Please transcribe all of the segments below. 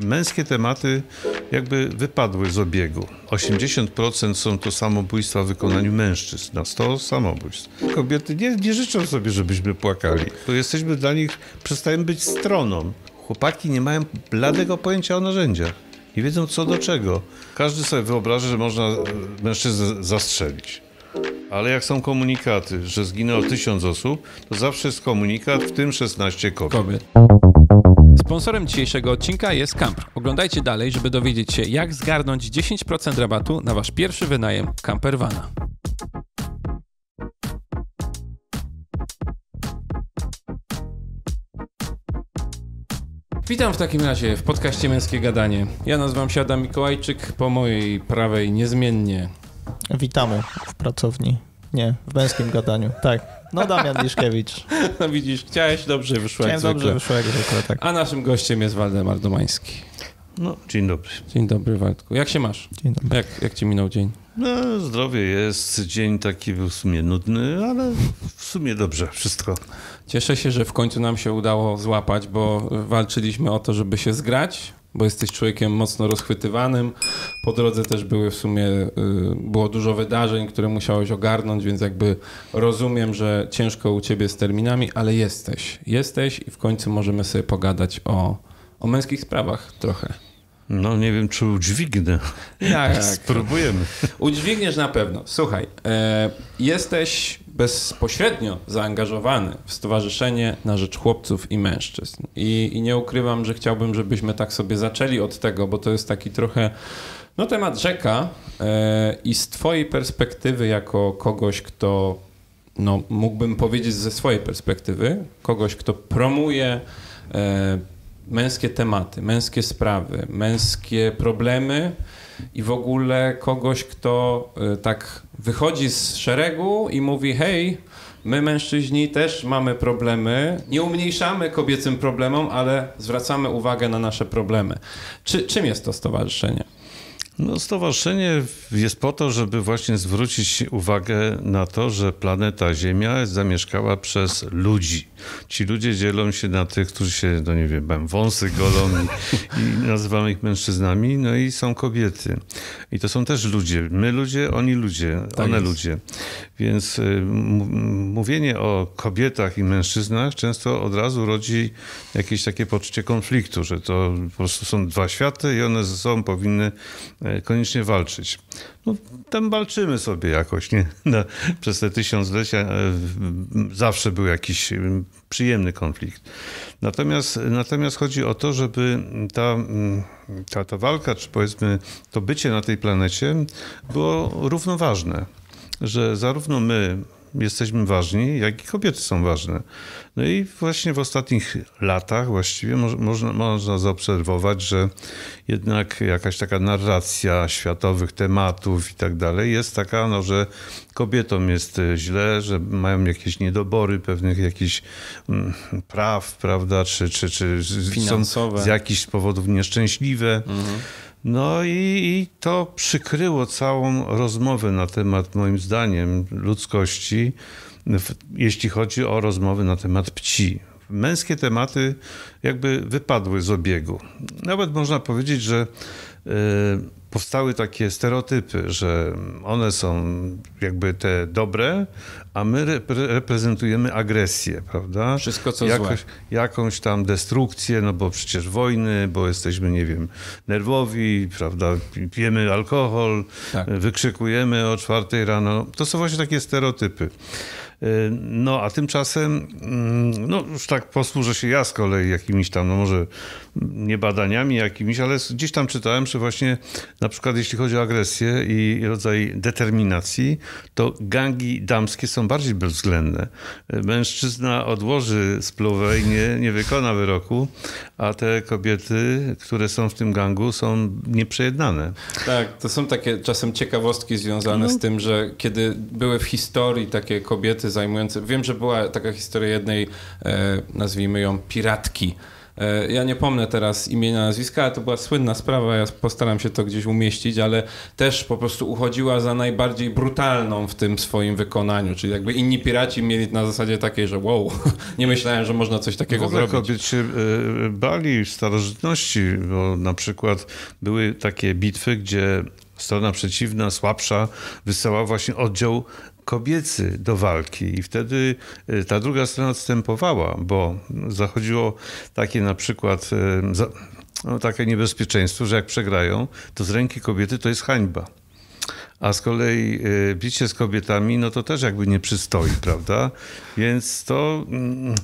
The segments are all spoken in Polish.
męskie tematy jakby wypadły z obiegu. 80% są to samobójstwa w wykonaniu mężczyzn, na 100 samobójstw. Kobiety nie, nie życzą sobie, żebyśmy płakali. To jesteśmy dla nich, przestajemy być stroną. Chłopaki nie mają bladego pojęcia o narzędziach. Nie wiedzą co do czego. Każdy sobie wyobraża, że można e, mężczyznę zastrzelić. Ale jak są komunikaty, że zginęło tysiąc osób, to zawsze jest komunikat, w tym 16 kobiet. kobiet. Sponsorem dzisiejszego odcinka jest Camper. Oglądajcie dalej, żeby dowiedzieć się, jak zgarnąć 10% rabatu na wasz pierwszy wynajem campervana. Witam w takim razie w podcaście Męskie Gadanie. Ja nazywam się Adam Mikołajczyk, po mojej prawej niezmiennie. Witamy w pracowni nie, w męskim gadaniu, tak. No Damian Liszkiewicz. No widzisz, chciałeś dobrze wyszło Chciałeś jak dobrze wyszło jak zwykle, tak. A naszym gościem jest Waldemar Domański. No, dzień dobry. Dzień dobry, Waldku. Jak się masz? Dzień dobry. Jak, jak ci minął dzień? No, zdrowie jest, dzień taki był w sumie nudny, ale w sumie dobrze, wszystko. Cieszę się, że w końcu nam się udało złapać, bo walczyliśmy o to, żeby się zgrać, bo jesteś człowiekiem mocno rozchwytywanym. Po drodze też były w sumie, y, było dużo wydarzeń, które musiałeś ogarnąć, więc jakby rozumiem, że ciężko u ciebie z terminami, ale jesteś. Jesteś i w końcu możemy sobie pogadać o, o męskich sprawach trochę. No nie wiem, czy udźwignę. Jak? Spróbujemy. Udźwigniesz na pewno. Słuchaj, e, jesteś bezpośrednio zaangażowany w Stowarzyszenie na Rzecz Chłopców i Mężczyzn. I, I, nie ukrywam, że chciałbym, żebyśmy tak sobie zaczęli od tego, bo to jest taki trochę no, temat rzeka yy, i z Twojej perspektywy, jako kogoś, kto, no, mógłbym powiedzieć ze swojej perspektywy, kogoś, kto promuje yy, męskie tematy, męskie sprawy, męskie problemy i w ogóle kogoś, kto y, tak wychodzi z szeregu i mówi: hej, My mężczyźni też mamy problemy. Nie umniejszamy kobiecym problemom, ale zwracamy uwagę na nasze problemy. Czy, czym jest to stowarzyszenie? No, stowarzyszenie jest po to, żeby właśnie zwrócić uwagę na to, że planeta Ziemia jest zamieszkała przez ludzi ci ludzie dzielą się na tych, którzy się, no nie wiem, wąsy golą i, i nazywamy ich mężczyznami, no i są kobiety. I to są też ludzie. My ludzie, oni ludzie, tak one jest. ludzie. Więc y, mówienie o kobietach i mężczyznach często od razu rodzi jakieś takie poczucie konfliktu, że to po prostu są dwa światy i one ze sobą powinny e, koniecznie walczyć no, tam walczymy sobie jakoś. Nie? No, przez te tysiąclecia e, zawsze był jakiś przyjemny konflikt. Natomiast, natomiast chodzi o to, żeby ta, ta, ta walka, czy powiedzmy to bycie na tej planecie było równoważne. Że zarówno my, jesteśmy ważni, jak i kobiety są ważne. No i właśnie w ostatnich latach właściwie można, można zaobserwować, że jednak jakaś taka narracja światowych tematów i tak dalej jest taka, no, że kobietom jest e, źle, że mają jakieś niedobory pewnych jakichś mm, praw, prawda, czy, czy, czy są z jakichś powodów nieszczęśliwe. Mhm. No i, i, to przykryło całą rozmowę na temat, moim zdaniem, ludzkości, w, jeśli chodzi o rozmowy na temat pci. Męskie tematy jakby wypadły z obiegu. Nawet można powiedzieć, że. Yy, powstały takie stereotypy, że one są jakby te dobre, a my repre reprezentujemy agresję, prawda? Wszystko, co Jakoś, złe. Jakąś tam destrukcję, no bo przecież wojny, bo jesteśmy, nie wiem, nerwowi, prawda? Pijemy alkohol, tak. wykrzykujemy o czwartej rano. To są właśnie takie stereotypy. Y, no, a tymczasem, mm, no już tak posłużę się ja z kolei jakimiś tam, no może nie badaniami jakimiś, ale gdzieś tam czytałem, że właśnie na przykład jeśli chodzi o agresję i rodzaj determinacji, to gangi damskie są bardziej bezwzględne. E, mężczyzna odłoży spluwę i nie, nie wykona wyroku, a te kobiety, które są w tym gangu, są nieprzejednane. Tak, to są takie czasem ciekawostki związane no. z tym, że kiedy były w historii takie kobiety zajmujące, wiem, że była taka historia jednej, e, nazwijmy ją piratki, E, ja nie pomnę teraz imienia, nazwiska, ale to była słynna sprawa, ja postaram się to gdzieś umieścić, ale też po prostu uchodziła za najbardziej brutalną w tym swoim wykonaniu. Czyli jakby inni piraci mieli na zasadzie takiej, że wow, nie myślałem, że można coś takiego zrobić. Kobiet się e, bali w starożytności, bo na przykład były takie bitwy, gdzie strona przeciwna, słabsza, wysyłała właśnie oddział kobiecy do walki i wtedy e, ta druga strona odstępowała, bo zachodziło takie na przykład e, no, takie niebezpieczeństwo, że jak przegrają, to z ręki kobiety to jest hańba. A z kolei e, bicie z kobietami, no to też jakby nie przystoi, prawda? Więc to, mm,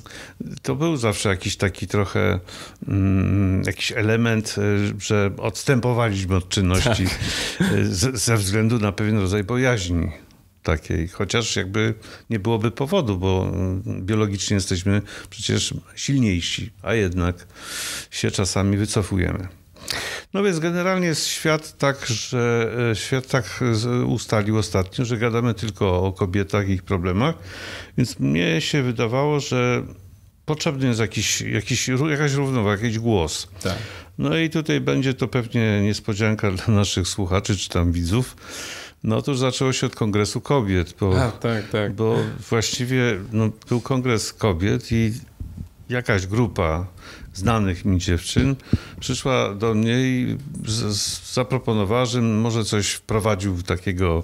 to był zawsze jakiś taki trochę mm, jakiś element, że odstępowaliśmy od czynności tak. ze względu na pewien rodzaj bojaźni takiej, chociaż jakby nie byłoby powodu, bo mm, biologicznie jesteśmy przecież silniejsi, a jednak się czasami wycofujemy. No więc generalnie jest świat tak, że e, świat tak ustalił ostatnio, że gadamy tylko o kobietach i ich problemach, więc mnie się wydawało, że potrzebny jest jakiś, jakiś, jakaś równowaga, jakiś głos. Tak. No i tutaj będzie to pewnie niespodzianka dla naszych słuchaczy czy tam widzów no to już zaczęło się od Kongresu Kobiet, bo, A, tak, tak. bo właściwie no, był Kongres Kobiet i jakaś grupa znanych mi dziewczyn przyszła do mnie i zaproponowała, że może coś wprowadził takiego,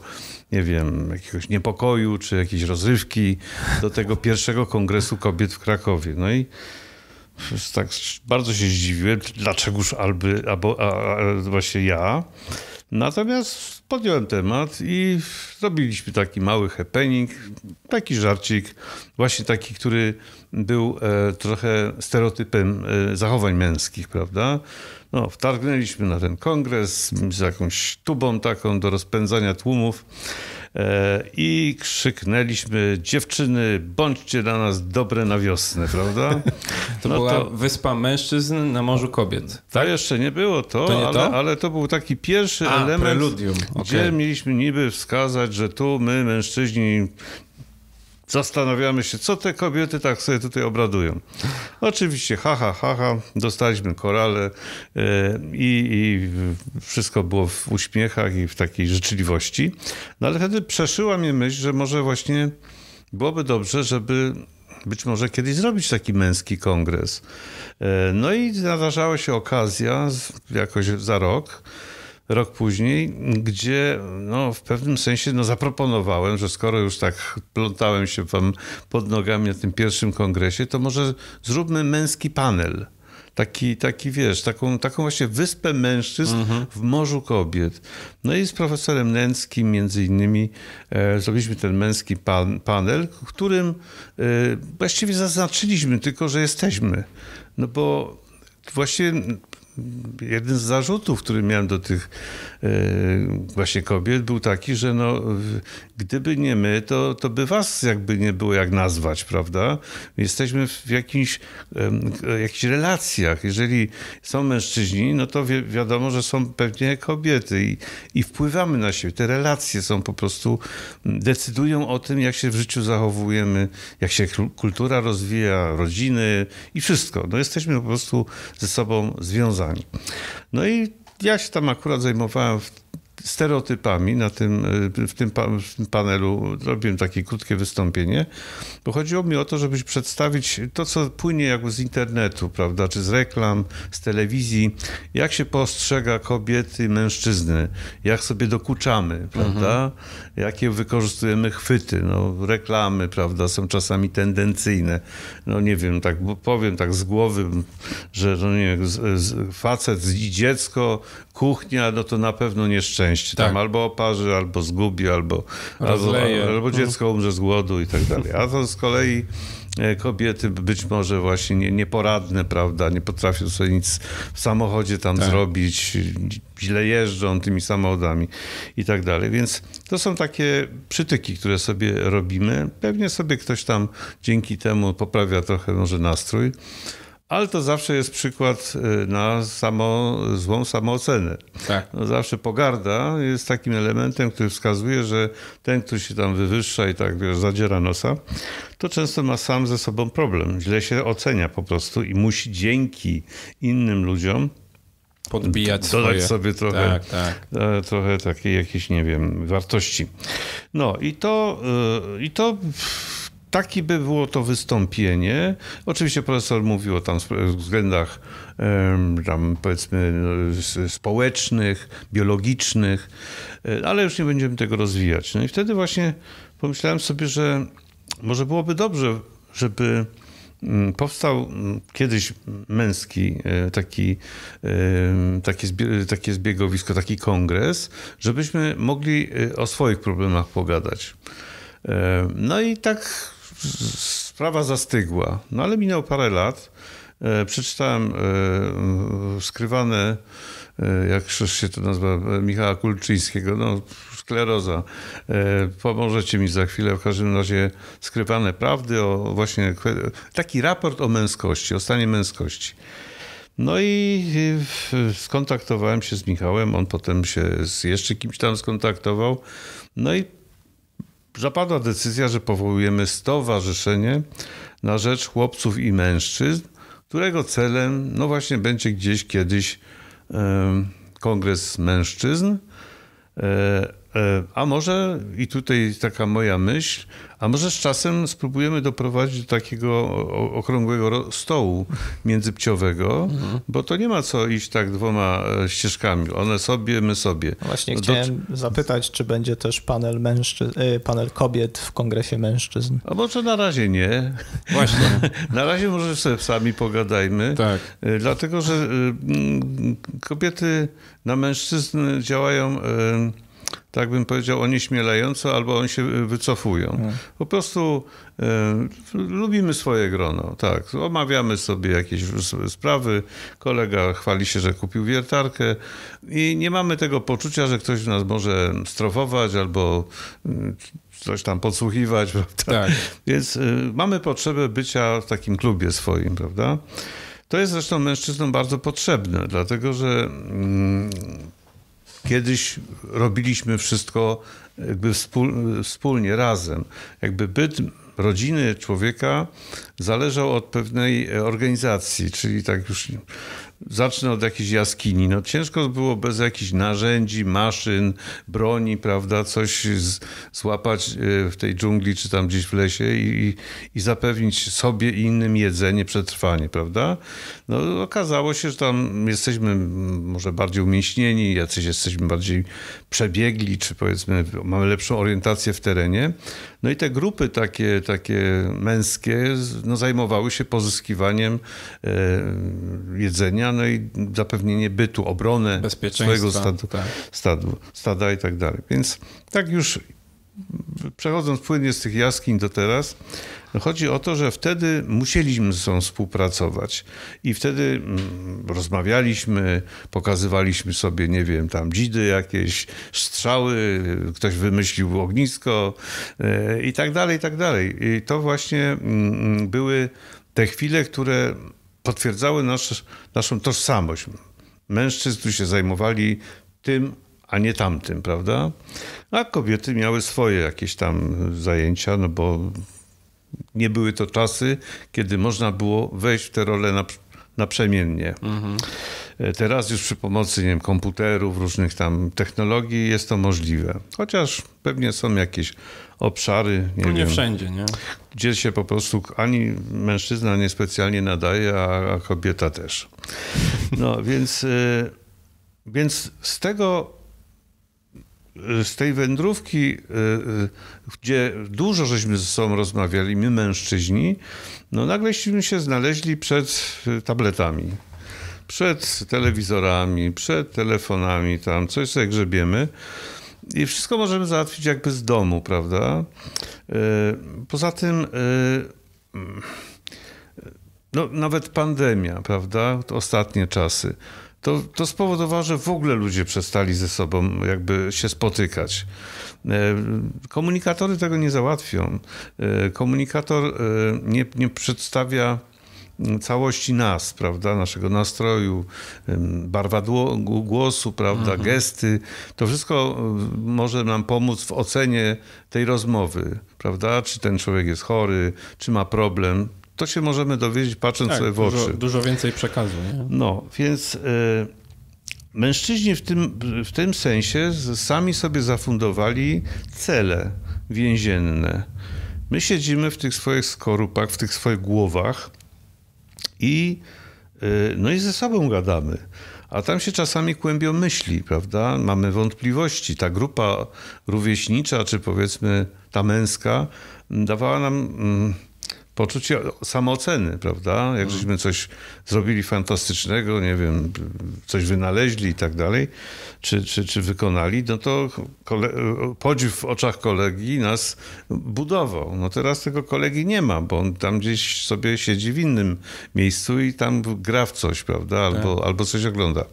nie wiem, jakiegoś niepokoju czy jakiejś rozrywki do tego pierwszego Kongresu Kobiet w Krakowie. No i tak bardzo się zdziwiłem, dlaczegoż alby, albo, a, a, właśnie ja. Natomiast podjąłem temat i zrobiliśmy taki mały happening, taki żarcik, właśnie taki, który był e, trochę stereotypem e, zachowań męskich, prawda? No, wtargnęliśmy na ten kongres z jakąś tubą taką do rozpędzania tłumów. E, i krzyknęliśmy: Dziewczyny, bądźcie dla nas dobre na wiosnę, prawda? To no była to... wyspa mężczyzn na Morzu Kobiet. Tak? To jeszcze nie było to, to, nie ale, to? ale, to? był taki pierwszy A, element, preludium. Okay. gdzie mieliśmy niby wskazać, że tu my, mężczyźni, Zastanawiamy się, co te kobiety tak sobie tutaj obradują. Oczywiście, haha, haha, dostaliśmy korale e, i, i, wszystko było w uśmiechach i w takiej życzliwości. No ale wtedy przeszyła mnie myśl, że może właśnie byłoby dobrze, żeby być może kiedyś zrobić taki męski kongres. E, no i nadarzała się okazja, jakoś za rok, rok później, gdzie no, w pewnym sensie no, zaproponowałem, że skoro już tak plątałem się wam pod nogami na tym pierwszym kongresie, to może zróbmy męski panel taki, taki wiesz, taką, taką właśnie wyspę mężczyzn mhm. w morzu kobiet. No i z profesorem Nęckim między innymi e, zrobiliśmy ten męski pan, panel, którym e, właściwie zaznaczyliśmy tylko, że jesteśmy. No bo Właściwie jeden z zarzutów, który miałem do tych e, właśnie kobiet, był taki, że no, gdyby nie my, to, to by was jakby nie było jak nazwać, prawda? Jesteśmy w jakimś, e, jakichś relacjach. Jeżeli są mężczyźni, no to wi wiadomo, że są pewnie kobiety i, i wpływamy na siebie. Te relacje są po prostu, decydują o tym, jak się w życiu zachowujemy, jak się kultura rozwija, rodziny i wszystko. No jesteśmy po prostu ze sobą związani. No i ja się tam akurat zajmowałem w stereotypami na tym, y, w, tym w tym panelu. Robiłem takie krótkie wystąpienie, bo chodziło mi o to, żeby przedstawić to, co płynie jakby z internetu, prawda, czy z reklam, z telewizji, jak się postrzega kobiety, mężczyzny, jak sobie dokuczamy, mhm. prawda, mhm. jakie wykorzystujemy chwyty, no, reklamy, prawda, są czasami tendencyjne. No nie wiem, tak powiem tak z głowy, że no, nie wiem, facet i dziecko, kuchnia, no to na pewno nieszczęście tak. Tam albo oparzy, albo zgubi, albo, albo, albo mhm. dziecko umrze z głodu i tak dalej. A to z kolei e, kobiety być może właśnie nieporadne, prawda, nie potrafią sobie nic w samochodzie tam tak. zrobić, źle jeżdżą tymi samochodami i tak dalej. Więc to są takie przytyki, które sobie robimy. Pewnie sobie ktoś tam dzięki temu poprawia trochę może nastrój, ale to zawsze jest przykład y, na samo, złą samoocenę. Tak. No, zawsze pogarda jest takim elementem, który wskazuje, że ten, który się tam wywyższa i tak wiesz, zadziera nosa, to często ma sam ze sobą problem. Źle się ocenia po prostu i musi dzięki innym ludziom podbijać Dodać swoje. sobie trochę, tak, tak. E, trochę takiej jakiejś, nie wiem, wartości. No i to, y, i to taki by było to wystąpienie. Oczywiście profesor mówił o tam względach tam powiedzmy społecznych, biologicznych, e, ale już nie będziemy tego rozwijać. No i wtedy właśnie pomyślałem sobie, że może byłoby dobrze, żeby mm, powstał mm, kiedyś męski e, taki, takie, takie zbiegowisko, taki kongres, żebyśmy mogli e, o swoich problemach pogadać. No i tak sprawa zastygła. No ale minęło parę lat. E, przeczytałem e, skrywane, e, jak się to nazywa, Michała Kulczyńskiego, no skleroza. Pomożecie mi za chwilę, w każdym razie skrywane prawdy o właśnie, taki raport o męskości, o stanie męskości. No i skontaktowałem się z Michałem, on potem się z jeszcze kimś tam skontaktował. No i zapadła decyzja, że powołujemy stowarzyszenie na rzecz chłopców i mężczyzn, którego celem, no właśnie, będzie gdzieś kiedyś kongres mężczyzn. E, e, a może, i tutaj taka moja myśl, a może z czasem spróbujemy doprowadzić do takiego okrągłego stołu międzypciowego, mhm. bo to nie ma co iść tak dwoma e, ścieżkami. One sobie, my sobie. No właśnie chciałem zapytać, czy będzie też panel, e, panel kobiet w kongresie mężczyzn. A może na razie nie. Właśnie. na razie może sobie sami pogadajmy. Tak. E, dlatego, że kobiety na mężczyzn działają tak bym powiedział, onieśmielająco, albo oni się wycofują. Tak. Po prostu y, lubimy swoje grono, tak. Omawiamy sobie jakieś sprawy, kolega chwali się, że kupił wiertarkę i nie mamy tego poczucia, że ktoś nas może strofować albo mm, coś tam podsłuchiwać, prawda? Tak. Więc y, mamy potrzebę bycia w takim klubie swoim, prawda? To jest zresztą mężczyznom bardzo potrzebne, dlatego że... Mm, Kiedyś robiliśmy wszystko jakby wspólnie, razem. Jakby byt rodziny człowieka zależał od pewnej e, organizacji, czyli tak już zacznę od jakiejś jaskini. No ciężko było bez jakichś narzędzi, maszyn, broni, prawda, coś z, złapać e, w tej dżungli czy tam gdzieś w lesie i, i, zapewnić sobie i innym jedzenie, przetrwanie, prawda? No okazało się, że tam jesteśmy może bardziej umięśnieni, jacyś jesteśmy bardziej przebiegli, czy powiedzmy mamy lepszą orientację w terenie, no i te grupy takie, takie męskie no, zajmowały się pozyskiwaniem e, jedzenia, no i zapewnienie bytu, obronę swojego stadu, tak. stadu, stada i tak dalej. Więc tak już przechodząc płynnie z tych jaskiń do teraz, chodzi o to, że wtedy musieliśmy ze sobą współpracować i wtedy mm, rozmawialiśmy, pokazywaliśmy sobie, nie wiem, tam dzidy jakieś, strzały, ktoś wymyślił ognisko e, i tak dalej, i tak dalej. I to właśnie mm, były te chwile, które potwierdzały nasz, naszą tożsamość. Mężczyzn, którzy się zajmowali tym, a nie tamtym, prawda? A kobiety miały swoje jakieś tam zajęcia, no bo nie były to czasy, kiedy można było wejść w te role na, naprzemiennie. Mhm. E, teraz już przy pomocy nie wiem, komputerów, różnych tam technologii jest to możliwe. Chociaż pewnie są jakieś obszary. Nie, nie wiem, wszędzie, nie? Gdzie się po prostu ani mężczyzna niespecjalnie specjalnie nadaje, a, a kobieta też. No więc, e, więc z tego z tej wędrówki, y, y, gdzie dużo żeśmy ze sobą rozmawiali, my mężczyźni, no nagleśmy się znaleźli przed y, tabletami, przed telewizorami, przed telefonami, tam coś sobie grzebiemy. I wszystko możemy załatwić jakby z domu, prawda? Poza tym, mm, no, nawet pandemia, prawda? Ostatnie czasy to, to spowodowało, że w ogóle ludzie przestali ze sobą jakby się spotykać. E, komunikatory tego nie załatwią. E, komunikator e, nie, nie przedstawia całości nas, prawda, naszego nastroju, barwa głosu, prawda, mhm. gesty. To wszystko może nam pomóc w ocenie tej rozmowy, prawda, czy ten człowiek jest chory, czy ma problem. To się możemy dowiedzieć patrząc tak, sobie w oczy. Dużo więcej przekazu. Nie? No, więc y, mężczyźni w tym, w tym sensie sami sobie zafundowali cele więzienne. My siedzimy w tych swoich skorupach, w tych swoich głowach i y, no i ze sobą gadamy. A tam się czasami kłębią myśli, prawda? Mamy wątpliwości. Ta grupa rówieśnicza, czy powiedzmy ta męska, dawała nam poczucie samooceny, prawda? Jak no. żeśmy coś zrobili fantastycznego, nie wiem, coś wynaleźli i tak dalej, czy, czy, czy wykonali, no to podziw w oczach kolegi nas budował. No teraz tego kolegi nie ma, bo on tam gdzieś sobie siedzi w innym miejscu i tam gra w coś, prawda? Albo, tak. albo coś ogląda.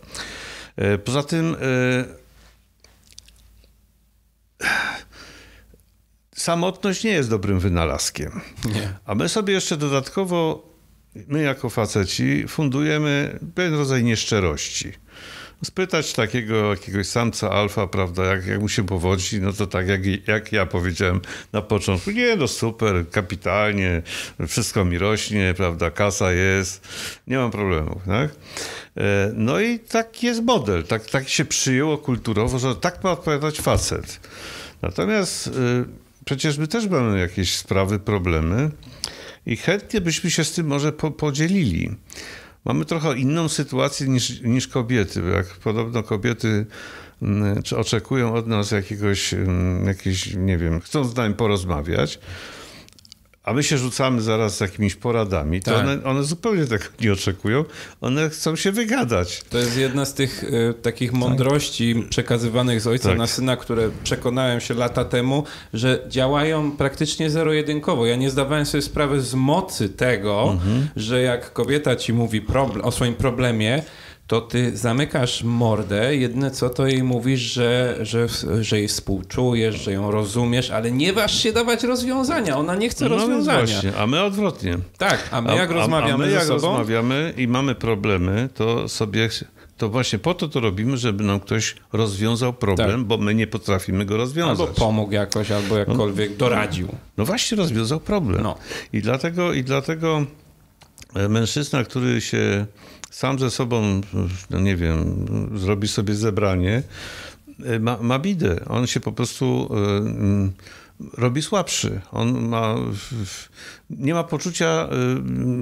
E, poza tym... E, samotność nie jest dobrym wynalazkiem. Nie. A my sobie jeszcze dodatkowo, my jako faceci, fundujemy pewien rodzaj nieszczerości. Spytać takiego jakiegoś samca alfa, prawda, jak, jak mu się powodzi, no to tak jak, jak ja powiedziałem na początku, nie no super, kapitalnie, wszystko mi rośnie, prawda, kasa jest, nie mam problemów, tak? E, no i tak jest model, tak, tak się przyjęło kulturowo, że tak ma odpowiadać facet. Natomiast y, przecież my też mamy jakieś sprawy, problemy i chętnie byśmy się z tym może po podzielili. Mamy trochę inną sytuację niż, niż kobiety, bo jak podobno kobiety mm, czy oczekują od nas jakiegoś, mm, jakiś, nie wiem, chcą z nami porozmawiać, a my się rzucamy zaraz z jakimiś poradami, to tak. one, one, zupełnie tak nie oczekują. One chcą się wygadać. To jest jedna z tych y, takich mądrości tak. przekazywanych z ojca tak. na syna, które przekonałem się lata temu, że działają praktycznie zero-jedynkowo. Ja nie zdawałem sobie sprawy z mocy tego, mhm. że jak kobieta ci mówi o swoim problemie, to ty zamykasz mordę, jedne co to jej mówisz, że, że, że jej współczujesz, że ją rozumiesz, ale nie waż się dawać rozwiązania, ona nie chce no rozwiązania. Właśnie, a my odwrotnie. Tak, a my a, jak a, rozmawiamy a my jak sobą... rozmawiamy i mamy problemy, to sobie to właśnie po to to robimy, żeby nam ktoś rozwiązał problem, tak. bo my nie potrafimy go rozwiązać. Albo pomógł jakoś, albo jakkolwiek no, doradził. No właśnie rozwiązał problem. No. I dlatego, i dlatego e, mężczyzna, który się sam ze sobą, no nie wiem, zrobi sobie zebranie, e, ma, ma bidę. On się po prostu e, mm, robi słabszy. On ma, nie ma poczucia e,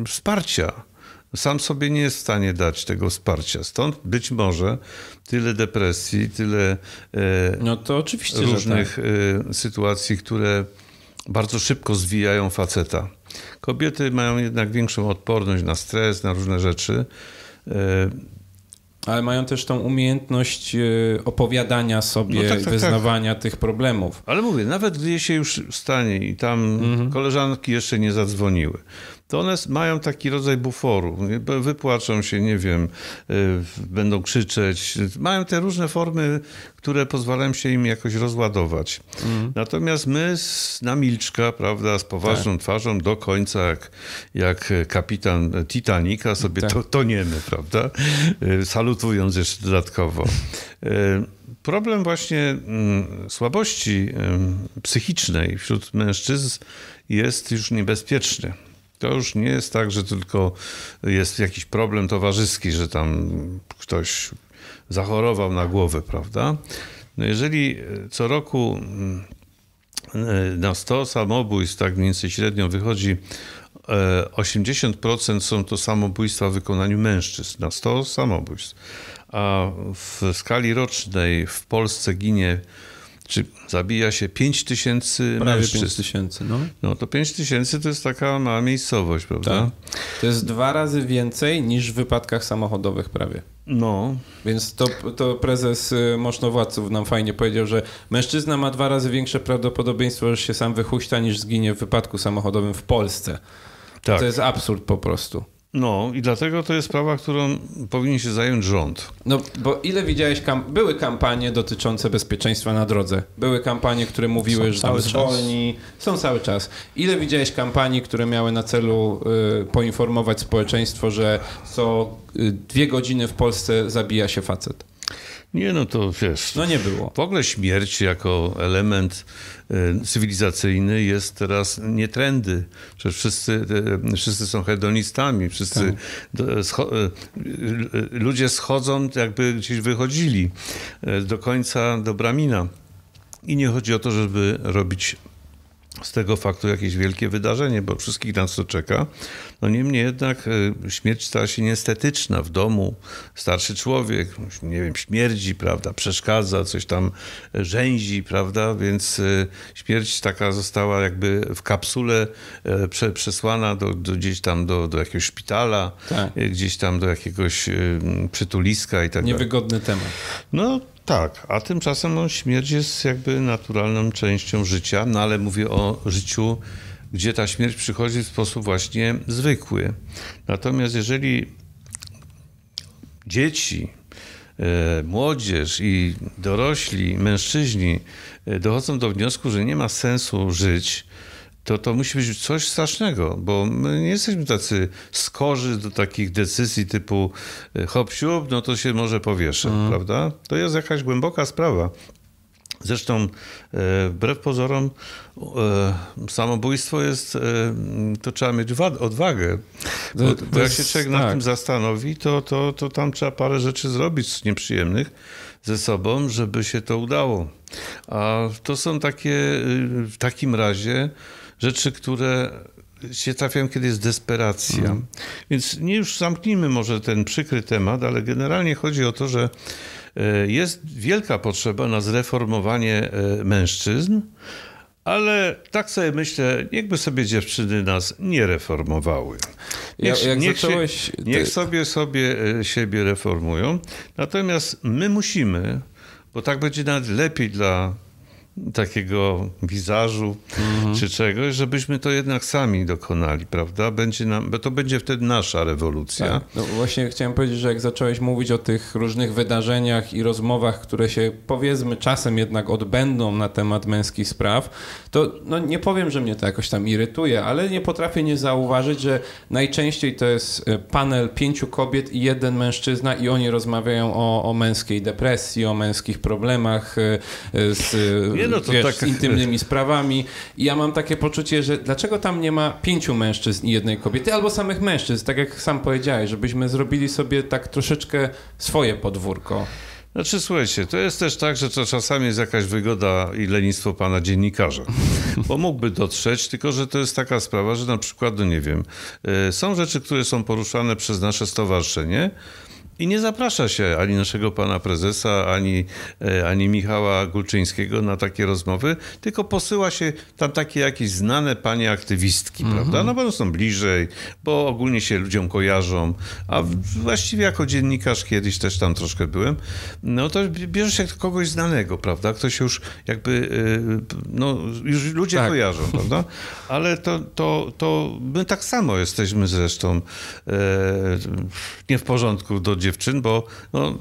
wsparcia. Sam sobie nie jest w stanie dać tego wsparcia. Stąd być może tyle depresji, tyle no to oczywiście, różnych tak. sytuacji, które bardzo szybko zwijają faceta. Kobiety mają jednak większą odporność na stres, na różne rzeczy. E, Ale mają też tą umiejętność e, opowiadania sobie, no tak, tak, tak. wyznawania tak. tych problemów. Ale mówię, nawet gdy się już stanie i tam mhm. koleżanki jeszcze nie zadzwoniły, to one mają taki rodzaj buforu. Wypłaczą się, nie wiem, y, będą krzyczeć. Mają te różne formy, które pozwalają się im jakoś rozładować. Mm. Natomiast my z, na milczka, prawda, z poważną tak. twarzą do końca, jak, jak e, kapitan e, Titanica, sobie tak. to, toniemy, prawda? E, salutując jeszcze dodatkowo. Problem właśnie mm, słabości psychicznej wśród mężczyzn jest już niebezpieczny. To już nie jest tak, że tylko jest jakiś problem towarzyski, że tam ktoś zachorował na głowę, prawda? No jeżeli e, co roku mm, e, na 100 samobójstw, tak mniej więcej średnio wychodzi 80% e, są to samobójstwa w wykonaniu mężczyzn, na 100 samobójstw. A w skali rocznej w Polsce ginie czy zabija się 5 tysięcy Prawie mężczyzn. 5 tysięcy, no. No to 5 tysięcy to jest taka mała miejscowość, prawda? Tak. To jest dwa razy więcej niż w wypadkach samochodowych prawie. No. Więc to, to prezes y, Mosznowładców nam fajnie powiedział, że mężczyzna ma dwa razy większe prawdopodobieństwo, że się sam wychuśta niż zginie w wypadku samochodowym w Polsce. Tak. To jest absurd po prostu. No i dlatego to jest sprawa, którą powinien się zająć rząd. No bo ile widziałeś, kam były kampanie dotyczące bezpieczeństwa na drodze. Były kampanie, które mówiły, są że tam zwolni. Są cały czas. Ile widziałeś kampanii, które miały na celu y, poinformować społeczeństwo, że co y, dwie godziny w Polsce zabija się facet? Nie, no to wiesz. No nie było. W ogóle śmierć jako element y, cywilizacyjny jest teraz nietrendy. Przecież wszyscy, y, y, wszyscy są hedonistami, wszyscy tak. scho ludzie schodzą, jakby gdzieś wychodzili do końca, do bramina. I nie chodzi o to, żeby robić z tego faktu jakieś wielkie wydarzenie, bo wszystkich nas to czeka, no niemniej jednak e, śmierć stała się niestetyczna. W domu starszy człowiek, nie wiem, śmierdzi, prawda, przeszkadza, coś tam rzęzi, prawda, więc e, śmierć taka została jakby w kapsule e, przesłana do, do, gdzieś tam do, do jakiegoś szpitala, tak. gdzieś tam do jakiegoś przytuliska i tak Niewygodny dalej. temat. No tak, a tymczasem no, śmierć jest jakby naturalną częścią życia, no ale mówię o życiu gdzie ta śmierć przychodzi w sposób właśnie zwykły. Natomiast jeżeli dzieci, e, młodzież i dorośli, mężczyźni e, dochodzą do wniosku, że nie ma sensu żyć, to to musi być coś strasznego, bo my nie jesteśmy tacy skorzy do takich decyzji typu e, hop siup, no to się może powieszę, mhm. prawda? To jest jakaś głęboka sprawa. Zresztą e, wbrew pozorom e, samobójstwo jest, e, to trzeba mieć odwagę. Bo, bo jak się człowiek tak. nad tym zastanowi, to, to, to tam trzeba parę rzeczy zrobić nieprzyjemnych ze sobą, żeby się to udało. A to są takie y, w takim razie rzeczy, które się trafiają, kiedy jest desperacja. Mhm. Więc nie już zamknijmy może ten przykry temat, ale generalnie chodzi o to, że E, jest wielka potrzeba na zreformowanie e, mężczyzn, ale tak sobie myślę, niechby sobie dziewczyny nas nie reformowały. Niech, niech, zacząłeś... się, niech sobie, sobie e, siebie reformują. Natomiast my musimy, bo tak będzie nawet lepiej dla takiego wizażu mhm. czy czegoś, żebyśmy to jednak sami dokonali, prawda? Będzie nam, bo to będzie wtedy nasza rewolucja. Tak. No właśnie chciałem powiedzieć, że jak zacząłeś mówić o tych różnych wydarzeniach i rozmowach, które się powiedzmy czasem jednak odbędą na temat męskich spraw, to no nie powiem, że mnie to jakoś tam irytuje, ale nie potrafię nie zauważyć, że najczęściej to jest e, panel pięciu kobiet i jeden mężczyzna i oni rozmawiają o, o męskiej depresji, o męskich problemach e, e, z nie, no to wiesz, tak... z intymnymi sprawami. I ja mam takie poczucie, że dlaczego tam nie ma pięciu mężczyzn i jednej kobiety, albo samych mężczyzn, tak jak sam powiedziałeś, żebyśmy zrobili sobie tak troszeczkę swoje podwórko. Znaczy, słuchajcie, to jest też tak, że to czasami jest jakaś wygoda i lenistwo pana dziennikarza, bo mógłby dotrzeć, tylko że to jest taka sprawa, że na przykład, no nie wiem, y, są rzeczy, które są poruszane przez nasze stowarzyszenie, i nie zaprasza się ani naszego pana prezesa, ani, e, ani Michała Gulczyńskiego na takie rozmowy, tylko posyła się tam takie jakieś znane panie aktywistki, mm -hmm. prawda? No bo są bliżej, bo ogólnie się ludziom kojarzą, a właściwie jako dziennikarz kiedyś też tam troszkę byłem, no to bierze się kogoś znanego, prawda? Ktoś już jakby, e, no już ludzie tak. kojarzą, prawda? Ale to, to, to my tak samo jesteśmy zresztą e, nie w porządku do dziewczyn dziewczyn, bo no,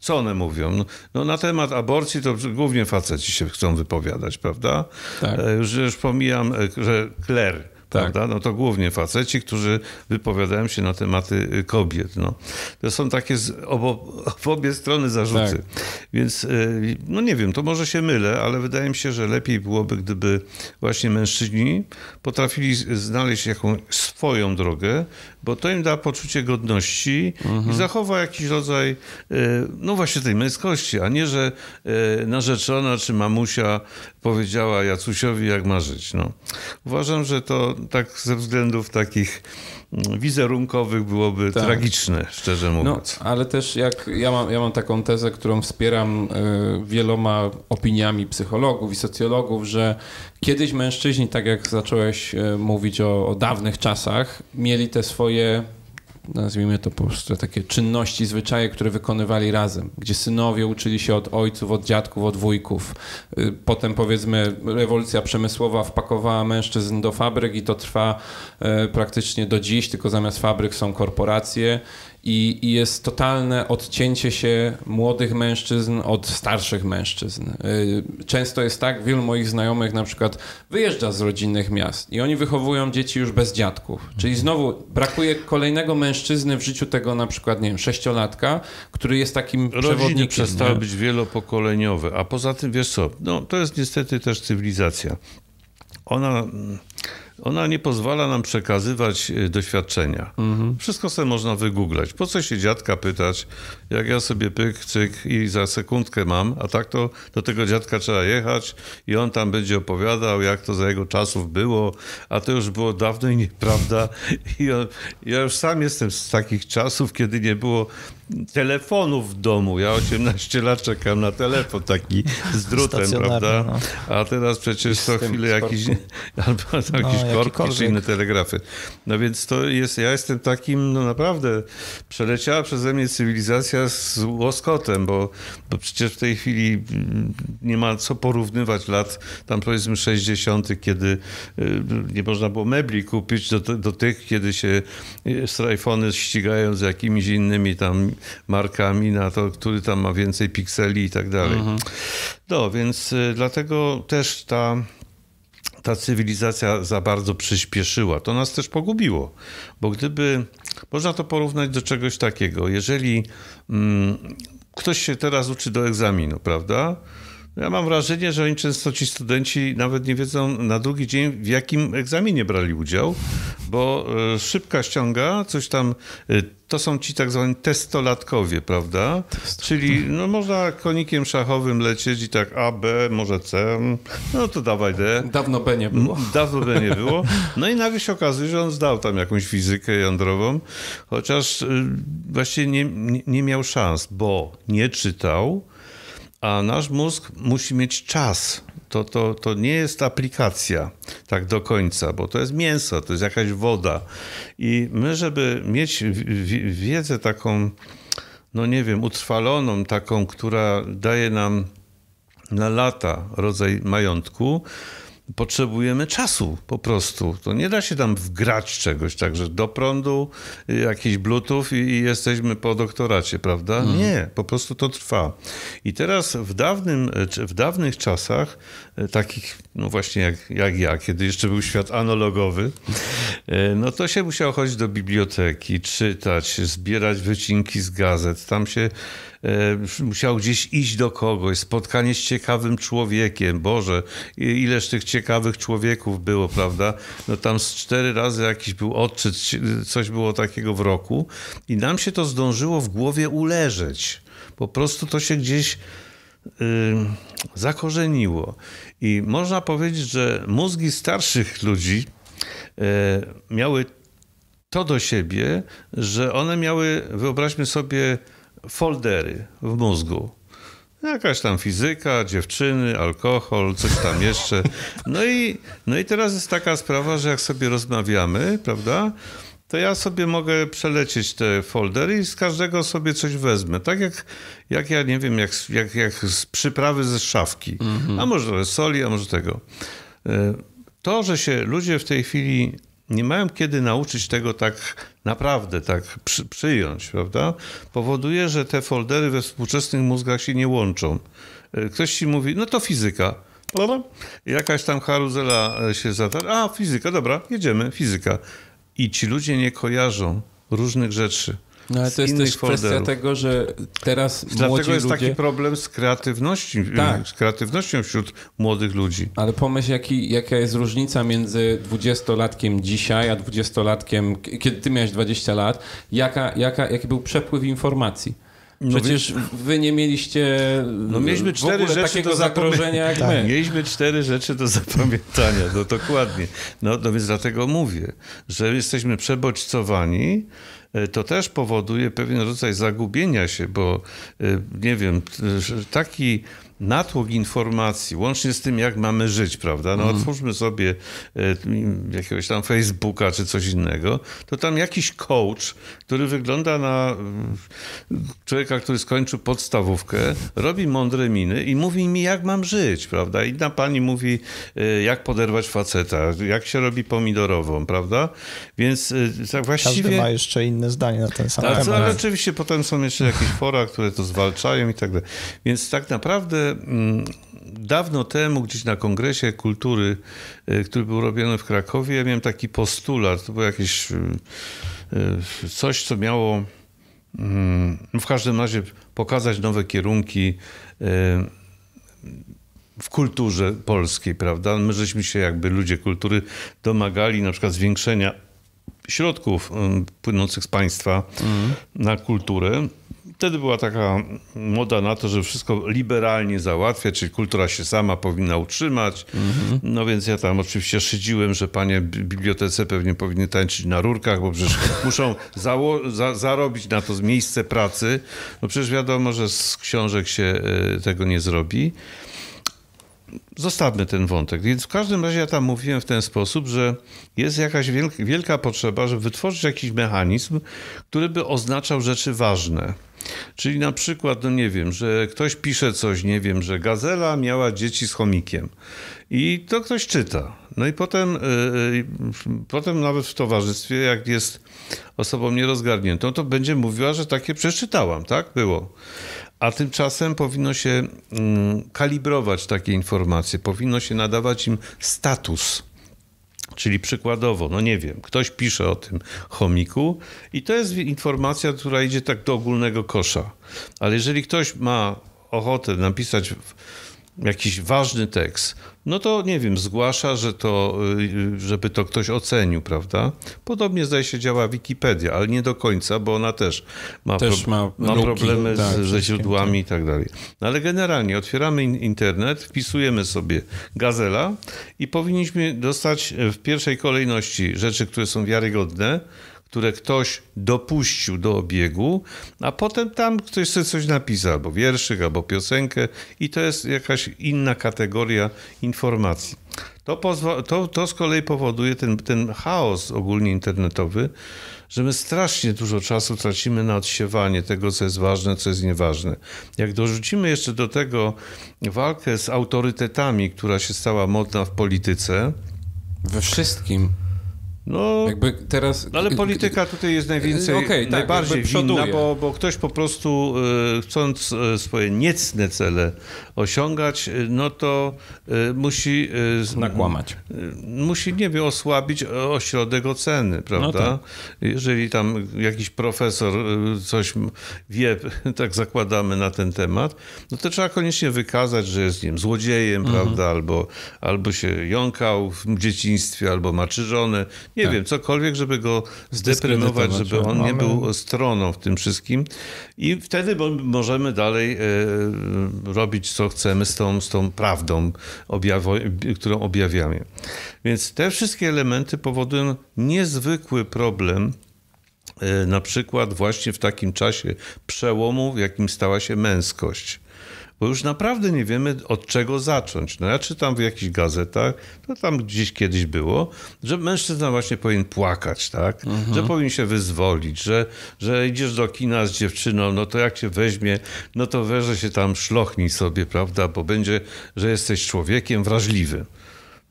co one mówią? No, no, na temat aborcji to głównie faceci się chcą wypowiadać, prawda? Tak. E, już, już pomijam, e, że Claire tak. prawda? No to głównie faceci, którzy wypowiadają się na tematy e, kobiet. No. To są takie z obo, w obie strony zarzuty. Tak. Więc no nie wiem, to może się mylę, ale wydaje mi się, że lepiej byłoby, gdyby właśnie mężczyźni potrafili znaleźć jakąś swoją drogę, bo to im da poczucie godności mhm. i zachowa jakiś rodzaj, e, no właśnie tej męskości, a nie, że e, narzeczona czy mamusia powiedziała Jacusiowi, jak ma żyć. No. Uważam, że to tak ze względów takich mm, wizerunkowych byłoby tak. tragiczne, szczerze no, mówiąc. No, ale też jak ja mam, ja mam taką tezę, którą wspieram e, wieloma opiniami psychologów i socjologów, że kiedyś mężczyźni, tak jak zacząłeś mówić o, o dawnych czasach, mieli te swoje swoje, nazwijmy to po prostu takie czynności, zwyczaje, które wykonywali razem, gdzie synowie uczyli się od ojców, od dziadków, od wujków. Y, potem powiedzmy rewolucja przemysłowa wpakowała mężczyzn do fabryk i to trwa y, praktycznie do dziś, tylko zamiast fabryk są korporacje i, i, jest totalne odcięcie się młodych mężczyzn od starszych mężczyzn. Y, często jest tak, wielu moich znajomych na przykład wyjeżdża z rodzinnych miast i oni wychowują dzieci już bez dziadków. Czyli mhm. znowu brakuje kolejnego mężczyzny w życiu tego na przykład, nie wiem, sześciolatka, który jest takim Rodziny przewodnikiem. przestały nie? być wielopokoleniowe, a poza tym, wiesz co, no, to jest niestety też cywilizacja. Ona mm, ona nie pozwala nam przekazywać y, doświadczenia. Mhm. Wszystko sobie można wygooglać. Po co się dziadka pytać, jak ja sobie pyk, cyk i za sekundkę mam, a tak to do tego dziadka trzeba jechać i on tam będzie opowiadał, jak to za jego czasów było, a to już było dawno i nieprawda. I on, ja już sam jestem z takich czasów, kiedy nie było telefonów w domu. Ja 18 lat czekam na telefon taki z drutem, prawda? No. A teraz przecież co chwilę jakiś, albo jakiś no, korki czy inne telegrafy. No więc to jest, ja jestem takim, no naprawdę, przeleciała przeze mnie cywilizacja sytuacja z łoskotem, bo, bo przecież w tej chwili mm, nie ma co porównywać lat tam powiedzmy 60., kiedy y, nie można było mebli kupić, do, do tych, kiedy się y, strajfony ścigają z jakimiś innymi tam markami na to, który tam ma więcej pikseli i tak dalej. Mhm. No, więc y, dlatego też ta ta cywilizacja za bardzo przyspieszyła. To nas też pogubiło, bo gdyby można to porównać do czegoś takiego, jeżeli mm, ktoś się teraz uczy do egzaminu, prawda? Ja mam wrażenie, że oni często ci studenci nawet nie wiedzą na drugi dzień, w jakim egzaminie brali udział, bo e, szybka ściąga, coś tam. E, to są ci tak zwani testolatkowie, prawda? Czyli no, można konikiem szachowym lecieć i tak A, B, może C, no to dawaj D. Dawno B nie było. Mm, dawno B nie było. No i nagle się okazuje, że on zdał tam jakąś fizykę jądrową, chociaż e, właściwie nie, nie miał szans, bo nie czytał, a nasz mózg musi mieć czas. To, to, to nie jest aplikacja tak do końca, bo to jest mięso, to jest jakaś woda. I my, żeby mieć wiedzę taką, no nie wiem, utrwaloną, taką, która daje nam na lata rodzaj majątku, potrzebujemy czasu po prostu. To nie da się tam wgrać czegoś, także do prądu, jakiś bluetooth i, i jesteśmy po doktoracie, prawda? Mhm. Nie, po prostu to trwa. I teraz w, dawnym, w dawnych czasach, e, takich no właśnie jak, jak ja, kiedy jeszcze był świat analogowy, e, no to się musiało chodzić do biblioteki, czytać, zbierać wycinki z gazet. Tam się E, musiał gdzieś iść do kogoś, spotkanie z ciekawym człowiekiem. Boże, ileż tych ciekawych człowieków było, prawda? No tam z cztery razy jakiś był odczyt, coś było takiego w roku i nam się to zdążyło w głowie uleżeć. Po prostu to się gdzieś y, zakorzeniło. I można powiedzieć, że mózgi starszych ludzi e, miały to do siebie, że one miały, wyobraźmy sobie, foldery w mózgu. Jakaś tam fizyka, dziewczyny, alkohol, coś tam jeszcze. No i, no i teraz jest taka sprawa, że jak sobie rozmawiamy, prawda? to ja sobie mogę przelecieć te foldery i z każdego sobie coś wezmę. Tak jak, jak ja nie wiem, jak, jak, jak z przyprawy ze szafki. Mm -hmm. A może soli, a może tego. E, to, że się ludzie w tej chwili nie mają kiedy nauczyć tego tak naprawdę, tak przy, przyjąć, prawda? Powoduje, że te foldery we współczesnych mózgach się nie łączą. E, ktoś ci mówi, no to fizyka. Jakaś tam haruzela e, się zatarła. A, fizyka, dobra, jedziemy, fizyka. I ci ludzie nie kojarzą różnych rzeczy. No ale to jest też folderów. kwestia tego, że teraz Dlatego młodzi jest ludzie... taki problem z kreatywnością, tak. z kreatywnością wśród młodych ludzi. Ale pomyśl, jaki, jaka jest różnica między dwudziestolatkiem dzisiaj, a dwudziestolatkiem, kiedy ty miałeś 20 lat, jaka, jaka, jaki był przepływ informacji. No Przecież wy nie mieliście no mieliśmy cztery rzeczy takiego do zagrożenia jak tak. my. Mieliśmy cztery rzeczy do zapamiętania, no dokładnie. No, no więc dlatego mówię, że jesteśmy przebodźcowani E, to też powoduje pewien rodzaj zagubienia się, bo e, nie wiem, taki natłok informacji, łącznie z tym, jak mamy żyć, prawda? No mm. otwórzmy sobie e, jakiegoś tam Facebooka czy coś innego, to tam jakiś coach, który wygląda na e, człowieka, który skończył podstawówkę, robi mądre miny i mówi mi, jak mam żyć, prawda? I na pani mówi, e, jak poderwać faceta, jak się robi pomidorową, prawda? Więc tak właściwie... Każdy ma jeszcze inne zdanie na ten sam tak, temat. Ale oczywiście potem są jeszcze jakieś fora, które to zwalczają i tak dalej. Więc tak naprawdę Mm, dawno temu, gdzieś na kongresie kultury, y, który był robiony w Krakowie, ja miałem taki postulat. To było jakieś y, y, coś, co miało mm, w każdym razie pokazać nowe kierunki w kulturze polskiej, prawda? My żeśmy się jakby ludzie kultury domagali na przykład zwiększenia środków płynących z państwa mm. na kulturę wtedy była taka moda na to, że wszystko liberalnie załatwia, czyli kultura się sama powinna utrzymać. No więc ja tam oczywiście szydziłem, że panie bibliotece pewnie powinny tańczyć na rurkach, bo przecież muszą za zarobić na to miejsce pracy. No przecież wiadomo, że z książek się e, tego nie zrobi zostawmy ten wątek. Więc w każdym razie ja tam mówiłem w ten sposób, że jest jakaś wielka potrzeba, żeby wytworzyć jakiś mechanizm, który by oznaczał rzeczy ważne. Czyli na przykład, no nie wiem, że ktoś pisze coś, nie wiem, że gazela miała dzieci z chomikiem i to ktoś czyta. No i potem, yy, potem nawet w towarzystwie, jak jest osobą nierozgarniętą, to będzie mówiła, że takie przeczytałam, tak? Było. A tymczasem powinno się mm, kalibrować takie informacje, powinno się nadawać im status. Czyli przykładowo, no nie wiem, ktoś pisze o tym chomiku i to jest informacja, która idzie tak do ogólnego kosza. Ale jeżeli ktoś ma ochotę napisać jakiś ważny tekst, no to nie wiem, zgłasza, że to, y, żeby to ktoś ocenił, prawda? Podobnie zdaje się działa Wikipedia, ale nie do końca, bo ona też ma, też pro, ma, ma problemy tak, z, ze źródłami tak. i tak dalej. No ale generalnie otwieramy internet, wpisujemy sobie gazela i powinniśmy dostać w pierwszej kolejności rzeczy, które są wiarygodne, które ktoś dopuścił do obiegu, a potem tam ktoś sobie coś napisał, albo wierszyk, albo piosenkę, i to jest jakaś inna kategoria informacji. To, to, to z kolei powoduje ten, ten chaos ogólnie internetowy, że my strasznie dużo czasu tracimy na odsiewanie tego, co jest ważne, co jest nieważne. Jak dorzucimy jeszcze do tego walkę z autorytetami, która się stała modna w polityce. We wszystkim. No, jakby teraz... No, ale polityka tutaj jest najwięcej, e, okay, tak, najbardziej winna, bo, bo, ktoś po prostu e, chcąc e, swoje niecne cele osiągać, y, no to y, musi... Y, Nakłamać. Musi, nie wiem, osłabić ośrodek oceny, prawda? No tak. Jeżeli tam jakiś profesor coś wie, tak zakładamy na ten temat, no to trzeba koniecznie wykazać, że jest, nim złodziejem, mhm. prawda? Albo, albo się jąkał w dzieciństwie, albo maczy żonę. Nie tak. wiem, cokolwiek, żeby go zdeprymować, żeby on nie był stroną w tym wszystkim. I wtedy możemy dalej robić, co chcemy z tą, z tą prawdą, objawo, którą objawiamy. Więc te wszystkie elementy powodują niezwykły problem e, na przykład właśnie w takim czasie przełomu, w jakim stała się męskość bo już naprawdę nie wiemy od czego zacząć. No ja czytam w jakichś gazetach, to tam gdzieś kiedyś było, że mężczyzna właśnie powinien płakać, tak? Mhm. Że powinien się wyzwolić, że, że idziesz do kina z dziewczyną, no to jak cię weźmie, no to weże się tam szlochnij sobie, prawda? Bo będzie, że jesteś człowiekiem wrażliwym.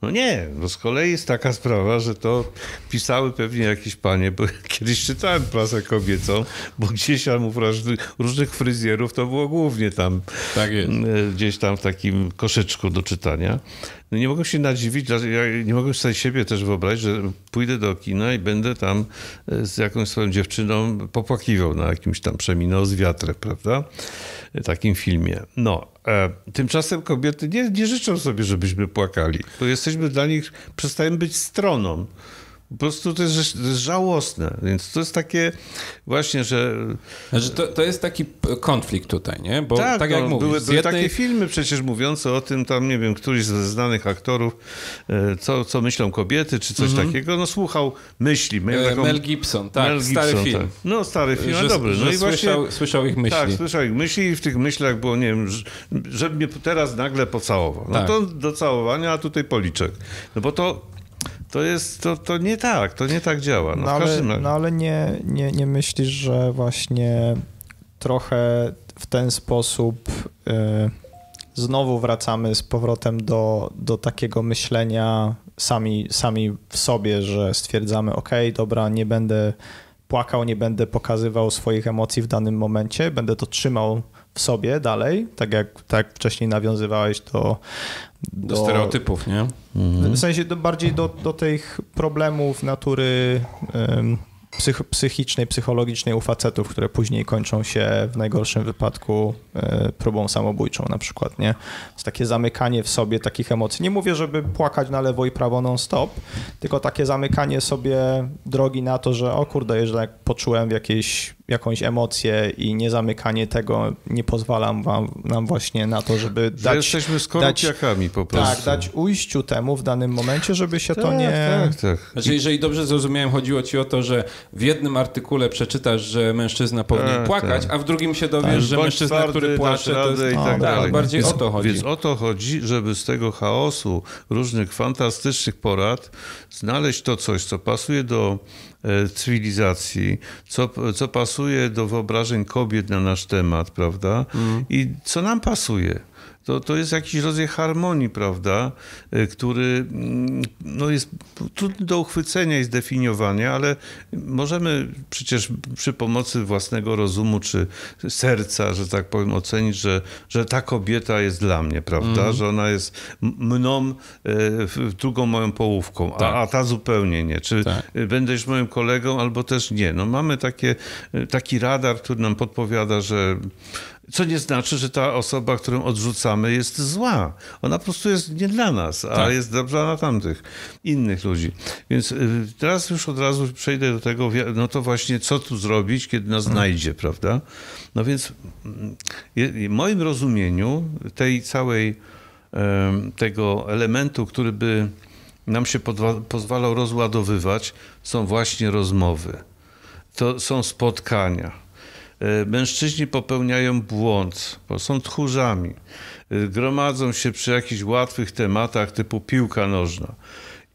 No nie, no z kolei jest taka sprawa, że to pisały pewnie jakieś panie, bo kiedyś czytałem prasę kobiecą, bo gdzieś tam u różnych fryzjerów to było głównie tam, tak mm, e, gdzieś tam w takim koszyczku do czytania. No nie mogłem się nadziwić, ja nie mogłem sobie siebie też wyobrazić, że pójdę do kina i będę tam e, z jakąś swoją dziewczyną popłakiwał na jakimś tam przemino z wiatrem, prawda? E, takim filmie. No, E, tymczasem kobiety nie, nie życzą sobie, żebyśmy płakali, bo jesteśmy dla nich, przestajemy być stroną. Po prostu to jest, to jest żałosne, więc to jest takie właśnie, że... Znaczy to, to jest taki konflikt tutaj, nie? Bo tak, tak jak no, mówisz, były, były jednej... takie filmy przecież mówiące o tym, tam nie wiem, któryś ze znanych aktorów, e, co, co myślą kobiety, czy coś mhm. takiego, no słuchał myśli. E, taką... Mel Gibson, tak, Mel Gibson, stary film. Tak. No stary film, że, dobry. No i słyszał, właśnie, słyszał ich myśli. Tak, słyszał ich myśli i w tych myślach było, nie wiem, żeby mnie teraz nagle pocałował. No tak. to do całowania, a tutaj policzek. No bo to to jest, to, to nie tak, to nie tak działa. No, no ale, no ale nie, nie, nie myślisz, że właśnie trochę w ten sposób y, znowu wracamy z powrotem do, do takiego myślenia sami, sami w sobie, że stwierdzamy, ok, dobra, nie będę płakał, nie będę pokazywał swoich emocji w danym momencie, będę to trzymał w sobie dalej, tak jak tak wcześniej nawiązywałeś do, do stereotypów, nie? Mhm. W sensie do, bardziej do, do tych problemów natury psych, psychicznej, psychologicznej u facetów, które później kończą się w najgorszym wypadku y, próbą samobójczą na przykład, nie? Jest takie zamykanie w sobie takich emocji. Nie mówię, żeby płakać na lewo i prawo non-stop, tylko takie zamykanie sobie drogi na to, że o kurde, jeżeli poczułem w jakiejś jakąś emocję i niezamykanie tego nie pozwala wam, nam właśnie na to, żeby dać... Że jesteśmy skorupiakami po tak, prostu. Tak, dać ujściu temu w danym momencie, żeby się tak, to nie... Tak, tak. Znaczy, jeżeli dobrze zrozumiałem, chodziło ci o to, że w jednym artykule przeczytasz, że mężczyzna powinien tak, płakać, tak. a w drugim się dowiesz, tak. że mężczyzna, twardy, który płacze, to jest... i tak, no, tak, dalej. bardziej więc, o to chodzi. Więc o to chodzi, żeby z tego chaosu różnych fantastycznych porad znaleźć to coś, co pasuje do E, cywilizacji, co, co pasuje do wyobrażeń kobiet na nasz temat, prawda? Mm. I co nam pasuje to, to jest jakiś rodzaj harmonii, prawda, y, który mm, no, jest trudny do uchwycenia i zdefiniowania, ale możemy przecież przy pomocy własnego rozumu czy serca, że tak powiem, ocenić, że, że ta kobieta jest dla mnie, prawda, mm. że ona jest mną, y, drugą moją połówką, tak. a, a, ta zupełnie nie. Czy tak. będziesz moim kolegą albo też nie. No, mamy takie, y, taki radar, który nam podpowiada, że co nie znaczy, że ta osoba, którą odrzucamy, jest zła. Ona po prostu jest nie dla nas, ale tak. jest dobra dla tamtych innych ludzi. Więc y, teraz już od razu przejdę do tego, no to właśnie co tu zrobić, kiedy nas mhm. znajdzie, prawda? No więc w y, y, moim rozumieniu tej całej tego elementu, który by nam się pozwalał rozładowywać, są właśnie rozmowy. To są spotkania E, mężczyźni popełniają błąd, bo są tchórzami. E, gromadzą się przy jakichś łatwych tematach typu piłka nożna.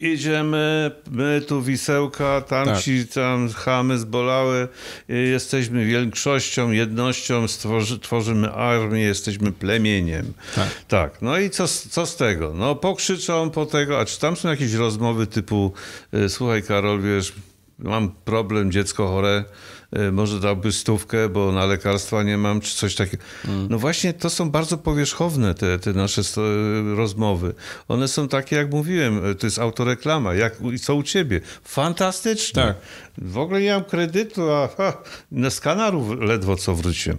Idziemy, my tu wisełka, tamci tak. tam chamy zbolały, e, jesteśmy większością, jednością, stworzy, tworzymy armię, jesteśmy plemieniem. Tak. tak. No i co, co z tego? No pokrzyczą po tego, a czy tam są jakieś rozmowy typu słuchaj Karol, wiesz, mam problem, dziecko chore, Y, może dałby stówkę, bo na lekarstwa nie mam, czy coś takiego. Mm. No właśnie to są bardzo powierzchowne te, te nasze y, rozmowy. One są takie, jak mówiłem, y, to jest autoreklama, jak, co u ciebie? Fantastyczne. Tak. W ogóle nie mam kredytu, a ha, na skanarów ledwo co wróciłem.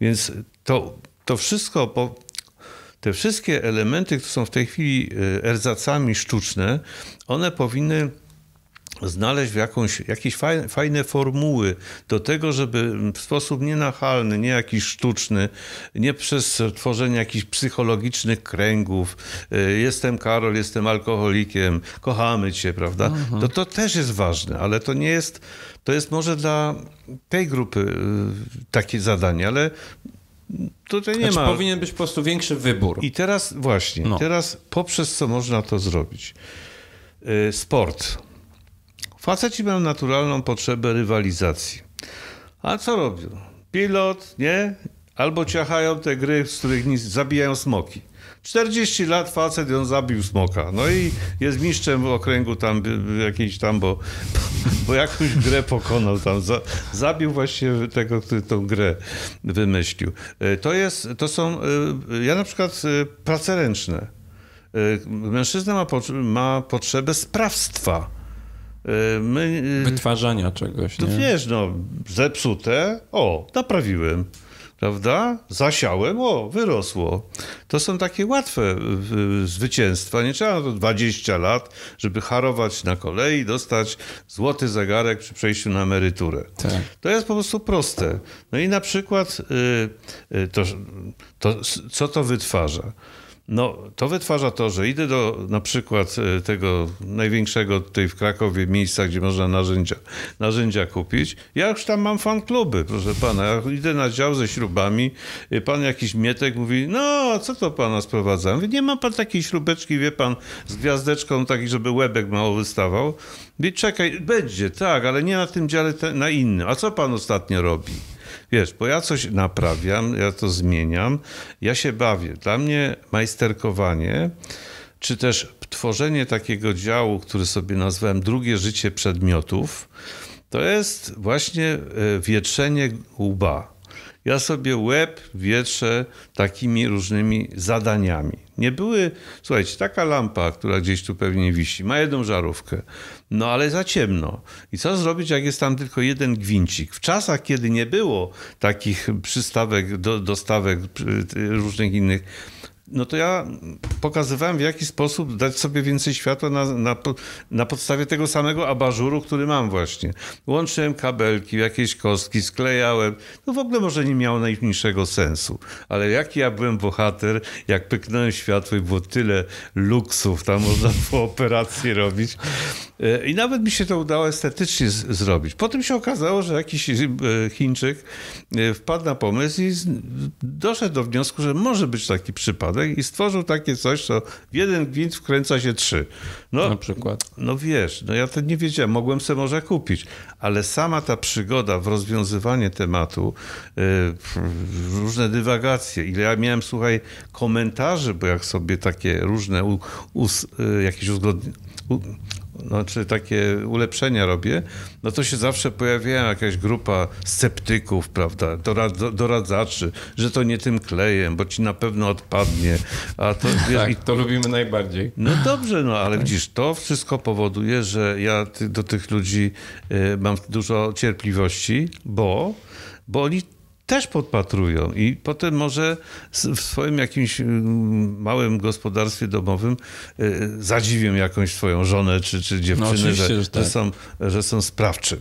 Więc to, to wszystko... Po, te wszystkie elementy, które są w tej chwili erzacami sztuczne, one powinny znaleźć jakąś, jakieś fajne, formuły do tego, żeby w sposób nienachalny, nie jakiś sztuczny, nie przez tworzenie jakichś psychologicznych kręgów, y, jestem Karol, jestem alkoholikiem, kochamy cię, prawda? Mhm. To, to też jest ważne, ale to nie jest, to jest może dla tej grupy y, takie zadanie, ale tutaj nie znaczy, ma. powinien być po prostu większy wybór. I teraz właśnie, no. teraz poprzez co można to zrobić? Y, sport Faceci mają naturalną potrzebę rywalizacji. A co robią? Pilot, nie? Albo ciachają te gry, z których nic, zabijają smoki. 40 lat facet on zabił smoka. No i jest mistrzem w okręgu tam jakiejś tam, bo, bo jakąś grę pokonał tam. Za, zabił właśnie tego, który tą grę wymyślił. E, to jest, to są, e, ja na przykład e, prace ręczne. Mężczyzna ma, ma potrzebę sprawstwa Y, my, y, Wytwarzania czegoś. To no nie? wiesz, no, zepsute, o, naprawiłem prawda? Zasiałem, o, wyrosło. To są takie łatwe y, zwycięstwa. Nie trzeba na to 20 lat, żeby harować na kolei, dostać złoty zegarek przy przejściu na emeryturę. Tak. To jest po prostu proste. No i na przykład to, to co to wytwarza? No, to wytwarza to, że idę do na przykład e, tego największego tutaj w Krakowie miejsca, gdzie można narzędzia, narzędzia kupić. Ja już tam mam fan kluby, proszę pana. Ja idę na dział ze śrubami. E, pan jakiś mietek mówi, no, co to pana sprowadza? Mówi, nie ma pan takiej śrubeczki, wie pan, z gwiazdeczką taki, żeby łebek mało wystawał. Mówi, czekaj, będzie, tak, ale nie na tym dziale, na innym. A co pan ostatnio robi? Wiesz, bo ja coś naprawiam, ja to zmieniam, ja się bawię. Dla mnie majsterkowanie, czy też tworzenie takiego działu, który sobie nazwałem drugie życie przedmiotów, to jest właśnie e, wietrzenie łba. Ja sobie łeb wietrzę takimi różnymi zadaniami. Nie były, słuchajcie, taka lampa, która gdzieś tu pewnie wisi, ma jedną żarówkę, no ale za ciemno. I co zrobić, jak jest tam tylko jeden gwincik? W czasach, kiedy nie było takich przystawek, do, dostawek różnych innych no to ja pokazywałem, w jaki sposób dać sobie więcej światła na, na, na podstawie tego samego abażuru, który mam właśnie. Łączyłem kabelki, jakieś kostki, sklejałem. No w ogóle może nie miało najmniejszego sensu. Ale jaki ja byłem bohater, jak pyknąłem światło i było tyle luksów, tam można było operacje robić. E, I nawet mi się to udało estetycznie z, zrobić. Potem się okazało, że jakiś e, Chińczyk e, wpadł na pomysł i doszedł do wniosku, że może być taki przypadek, i stworzył takie coś, co w jeden gwint wkręca się trzy. No, na przykład. No wiesz, no ja to nie wiedziałem, mogłem sobie może kupić, ale sama ta przygoda w rozwiązywanie tematu, yy, różne dywagacje, ile ja miałem, słuchaj, komentarzy, bo jak sobie takie różne us, yy, jakieś uzgodnienia, znaczy takie ulepszenia robię, no to się zawsze pojawia jakaś grupa sceptyków, prawda, doradzaczy, że to nie tym klejem, bo ci na pewno odpadnie. A to, wiesz, tak, i... to lubimy najbardziej. No dobrze, no ale tak. widzisz, to wszystko powoduje, że ja do tych ludzi y, mam dużo cierpliwości, bo bo oni też podpatrują i potem może w swoim jakimś mm, małym gospodarstwie domowym y, y, zadziwią jakąś swoją żonę czy, czy no, dziewczynę, no, że, że, tak. że, są, że są sprawczy.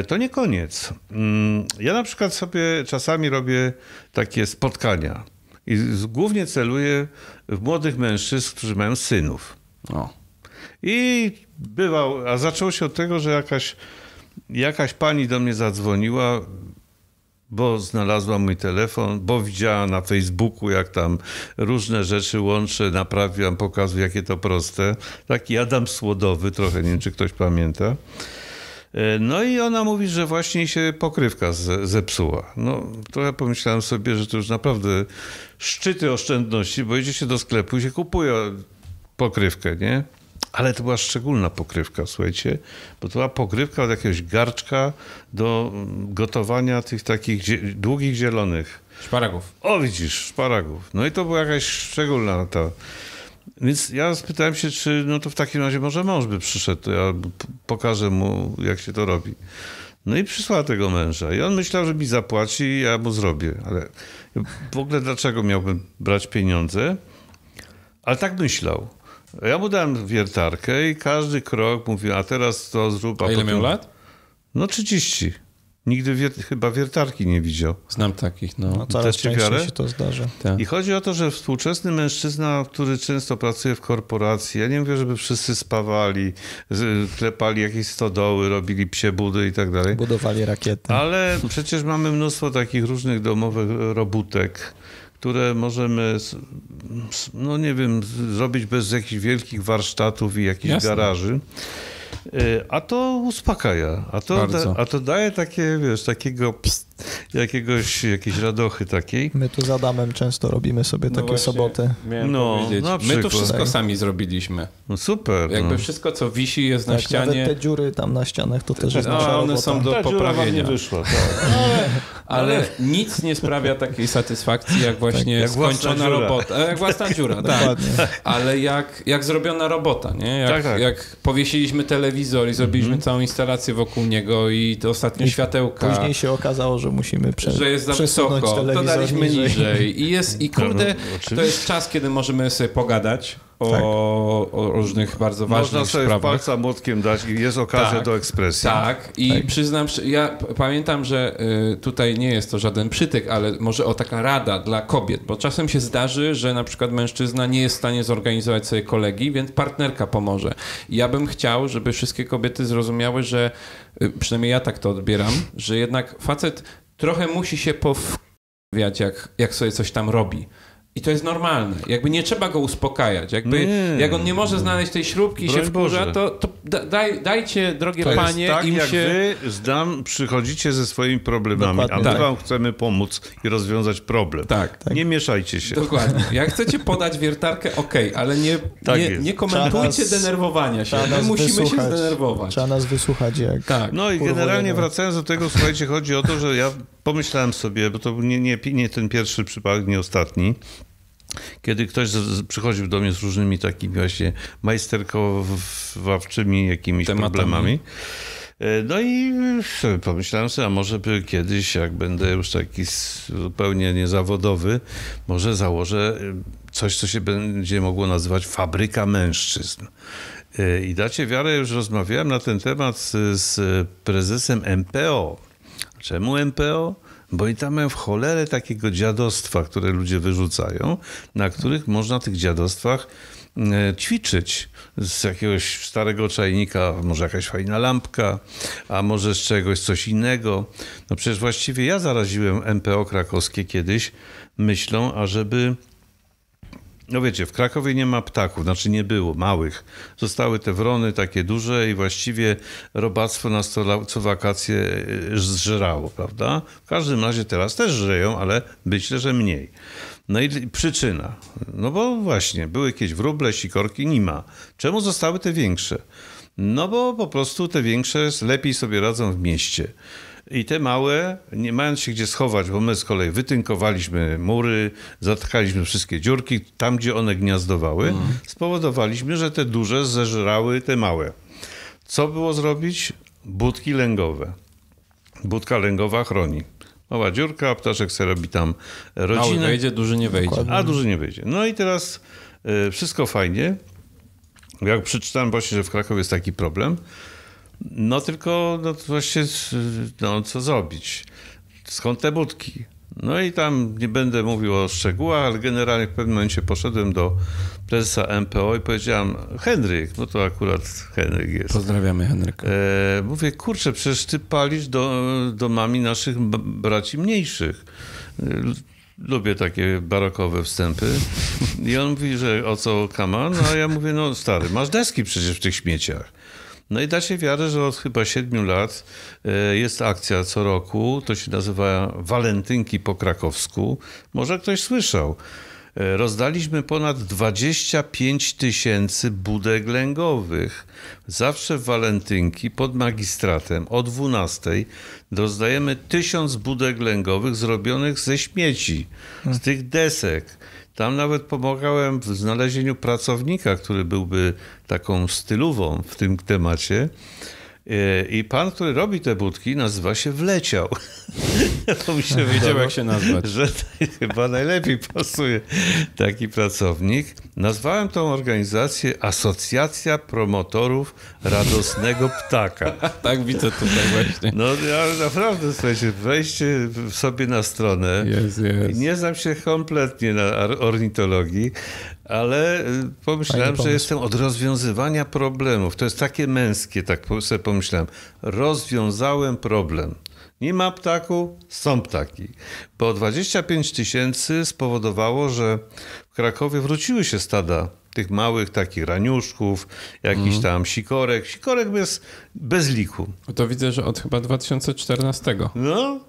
Y, to nie koniec. Mm, ja na przykład sobie czasami robię takie spotkania i głównie celuję w młodych mężczyzn, którzy mają synów. O. I bywał, a zaczęło się od tego, że jakaś, jakaś pani do mnie zadzwoniła, bo znalazła mój telefon, bo widziała na Facebooku, jak tam różne rzeczy łączę, naprawiam, pokazuję, jakie to proste. Taki Adam Słodowy trochę, nie wiem, czy ktoś pamięta. E, no i ona mówi, że właśnie się pokrywka zepsuła. No to ja pomyślałem sobie, że to już naprawdę szczyty oszczędności, bo idzie się do sklepu i się kupuje pokrywkę, nie? Ale to była szczególna pokrywka, słuchajcie, bo to była pokrywka od jakiegoś garczka do gotowania tych takich długich zielonych. Szparagów. O, widzisz, szparagów. No i to była jakaś szczególna ta. Więc ja spytałem się, czy no to w takim razie może mąż by przyszedł, to ja pokażę mu, jak się to robi. No i przysłała tego męża. I on myślał, że mi zapłaci i ja mu zrobię. Ale w ogóle dlaczego miałbym brać pieniądze? Ale tak myślał. Ja mu dałem wiertarkę i każdy krok mówił, a teraz to zrób. A, a ile potem... miał lat? No 30. Nigdy wier... chyba wiertarki nie widział. Znam takich, no. no coraz Też częściej się to zdarza. Tak. I chodzi o to, że współczesny mężczyzna, który często pracuje w korporacji, ja nie mówię, żeby wszyscy spawali, klepali jakieś stodoły, robili psie budy i tak dalej. Budowali rakiety. Ale przecież mamy mnóstwo takich różnych domowych robótek, które możemy, no nie wiem, zrobić bez jakichś wielkich warsztatów i jakichś Jasne. garaży. E, a to uspokaja, a to, da, a to daje takie, wiesz, takiego pst, jakiegoś, jakiejś radochy takiej. My tu z Adamem często robimy sobie no takie właśnie, soboty. No, na My tu wszystko sami zrobiliśmy. No super. No. Jakby no. wszystko, co wisi, jest tak, na ścianie. te dziury tam na ścianach to też jest nasza one są do Ta poprawienia. Wyszła, tak. ale, ale nic nie sprawia takiej satysfakcji, jak właśnie tak, jak skończona robota. E, jak własna tak, dziura, tak. Ale jak, jak zrobiona robota, nie? Jak, tak, tak. jak powiesiliśmy telewizor i zrobiliśmy mm -hmm. całą instalację wokół niego i to ostatnie I światełka. Później się okazało, że że musimy prze, że jest za wysoko, to daliśmy niżej. niżej. I, jest, I kurde, to jest czas, kiedy możemy sobie pogadać o, tak. o różnych bardzo ważnych sprawach. Można sobie sprawach. palca młotkiem dać i jest okazja tak, do ekspresji. Tak i tak. przyznam, ja pamiętam, że y, tutaj nie jest to żaden przytyk, ale może o taka rada dla kobiet, bo czasem się zdarzy, że na przykład mężczyzna nie jest w stanie zorganizować sobie kolegi, więc partnerka pomoże. Ja bym chciał, żeby wszystkie kobiety zrozumiały, że y, przynajmniej ja tak to odbieram, że jednak facet trochę musi się powkwiać, jak, jak sobie coś tam robi. I to jest normalne. Jakby nie trzeba go uspokajać. Jakby, nie. Mm. Jak on nie może znaleźć tej śrubki i się wkurza, to, to daj, dajcie, drogie to panie, jest tak, im jak się... wy zdam, przychodzicie ze swoimi problemami, Dokładnie. a my tak. wam chcemy pomóc i rozwiązać problem. Tak. tak. Nie mieszajcie się. Dokładnie. Jak chcecie podać wiertarkę, okej, okay, ale nie, tak nie, nie, komentujcie nas, denerwowania się. My musimy wysłuchać. się zdenerwować. Trzeba nas wysłuchać jak... Tak. No i generalnie wracając do tego, słuchajcie, chodzi o to, że ja pomyślałem sobie, bo to nie, nie, nie ten pierwszy przypadek, nie ostatni, kiedy ktoś z, z, przychodził do mnie z różnymi takimi właśnie majsterkowawczymi jakimiś Tematami. problemami. E, no i pomyślałem sobie, a może by kiedyś, jak będę już taki zupełnie niezawodowy, może założę e, coś, co się będzie mogło nazywać fabryka mężczyzn. E, I dacie wiarę, już rozmawiałem na ten temat z, z prezesem MPO, Czemu MPO? Bo i tam w cholerę takiego dziadostwa, które ludzie wyrzucają, na których można tych dziadostwach e, ćwiczyć z jakiegoś starego czajnika, może jakaś fajna lampka, a może z czegoś coś innego. No przecież właściwie ja zaraziłem MPO krakowskie kiedyś myślą, ażeby no wiecie, w Krakowie nie ma ptaków, znaczy nie było małych. Zostały te wrony takie duże i właściwie robactwo nas to, co wakacje y, zżerało, prawda? W każdym razie teraz też żyją, ale myślę, że mniej. No i przyczyna. No bo właśnie, były jakieś wróble, sikorki, nie ma. Czemu zostały te większe? No bo po prostu te większe lepiej sobie radzą w mieście. I te małe, nie mając się gdzie schować, bo my z kolei wytynkowaliśmy mury, zatkaliśmy wszystkie dziurki tam, gdzie one gniazdowały, mhm. spowodowaliśmy, że te duże zeżrały te małe. Co było zrobić? Budki lęgowe. Budka lęgowa chroni. Mała dziurka, ptaszek sobie robi tam rodzinę. Mały wejdzie, duży nie wejdzie. A duży nie wejdzie. No i teraz y, wszystko fajnie. Jak przeczytałem właśnie, że w Krakowie jest taki problem, no tylko no, właśnie, no, co zrobić? Skąd te budki? No i tam nie będę mówił o szczegółach, ale generalnie w pewnym momencie poszedłem do prezesa MPO i powiedziałem, Henryk, no to akurat Henryk jest. Pozdrawiamy Henryka. E, mówię, kurczę, przecież ty palisz do, domami naszych braci mniejszych. Lubię takie barokowe wstępy. I on mówi, że o co kaman, no, a ja mówię, no stary, masz deski przecież w tych śmieciach. No i się wiarę, że od chyba siedmiu lat e, jest akcja co roku, to się nazywa Walentynki po krakowsku. Może ktoś słyszał. E, rozdaliśmy ponad 25 tysięcy budek lęgowych. Zawsze w walentynki pod magistratem o 12 rozdajemy tysiąc budek lęgowych zrobionych ze śmieci, z tych desek tam nawet pomagałem w znalezieniu pracownika, który byłby taką stylową w tym temacie. I pan, który robi te budki, nazywa się Wleciał. to mi się Wiedział, jak się nazwać. Że chyba najlepiej pasuje taki pracownik. Nazwałem tą organizację Asocjacja Promotorów Radosnego Ptaka. tak widzę tutaj właśnie. No ja naprawdę, słuchajcie, wejście sobie na stronę. Yes, yes. Nie znam się kompletnie na ornitologii, ale y, pomyślałem, że jestem od rozwiązywania problemów. To jest takie męskie, tak sobie pomyślałem. Rozwiązałem problem. Nie ma ptaku, są ptaki. Bo 25 tysięcy spowodowało, że w Krakowie wróciły się stada tych małych takich raniuszków, jakiś mm. tam sikorek. Sikorek bez, bez liku. To widzę, że od chyba 2014. No,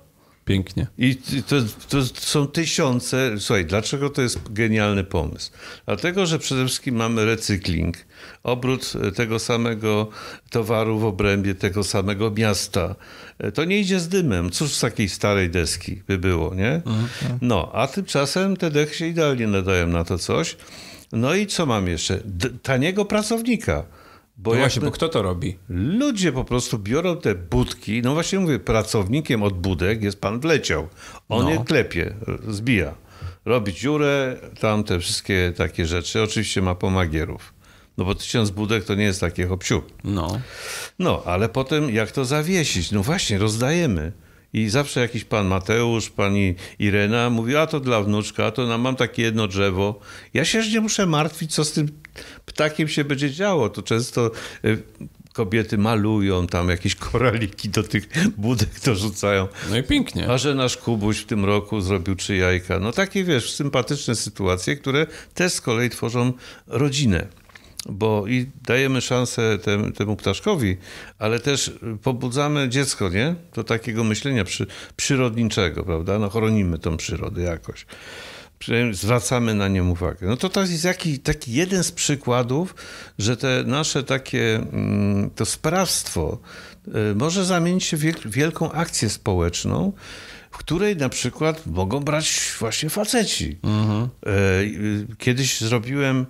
Pięknie. I to, to, są tysiące. Słuchaj, dlaczego to jest genialny pomysł? Dlatego, że przede wszystkim mamy recykling, obrót e, tego samego towaru w obrębie tego samego miasta. E, to nie idzie z dymem. Cóż z takiej starej deski by było, nie? Mhm. No, a tymczasem te dechy się idealnie nadają na to coś. No i co mam jeszcze? D taniego pracownika bo no właśnie, bo kto to robi? Ludzie po prostu biorą te budki. No właśnie mówię, pracownikiem od budek jest pan wleciał. On no. je klepie, zbija. Robi dziurę, tam te wszystkie takie rzeczy. Oczywiście ma pomagierów. No bo tysiąc budek to nie jest takie hopsiu. No. No, ale potem jak to zawiesić? No właśnie, rozdajemy. I zawsze jakiś pan Mateusz, pani Irena mówi, a to dla wnuczka, a to na, mam takie jedno drzewo. Ja się już nie muszę martwić, co z tym ptakiem się będzie działo. To często y, kobiety malują tam jakieś koraliki do tych budek dorzucają. No i pięknie. A że nasz Kubuś w tym roku zrobił trzy jajka. No takie, wiesz, sympatyczne sytuacje, które też z kolei tworzą rodzinę. Bo i dajemy szansę tem, temu ptaszkowi, ale też pobudzamy dziecko, nie? Do takiego myślenia przy, przyrodniczego, prawda? No chronimy tą przyrodę jakoś zwracamy na nią uwagę. No to to jest taki, taki jeden z przykładów, że te nasze takie mm, to sprawstwo y, może zamienić się w wielką akcję społeczną, w której na przykład mogą brać właśnie faceci. Mhm. Y, y, kiedyś zrobiłem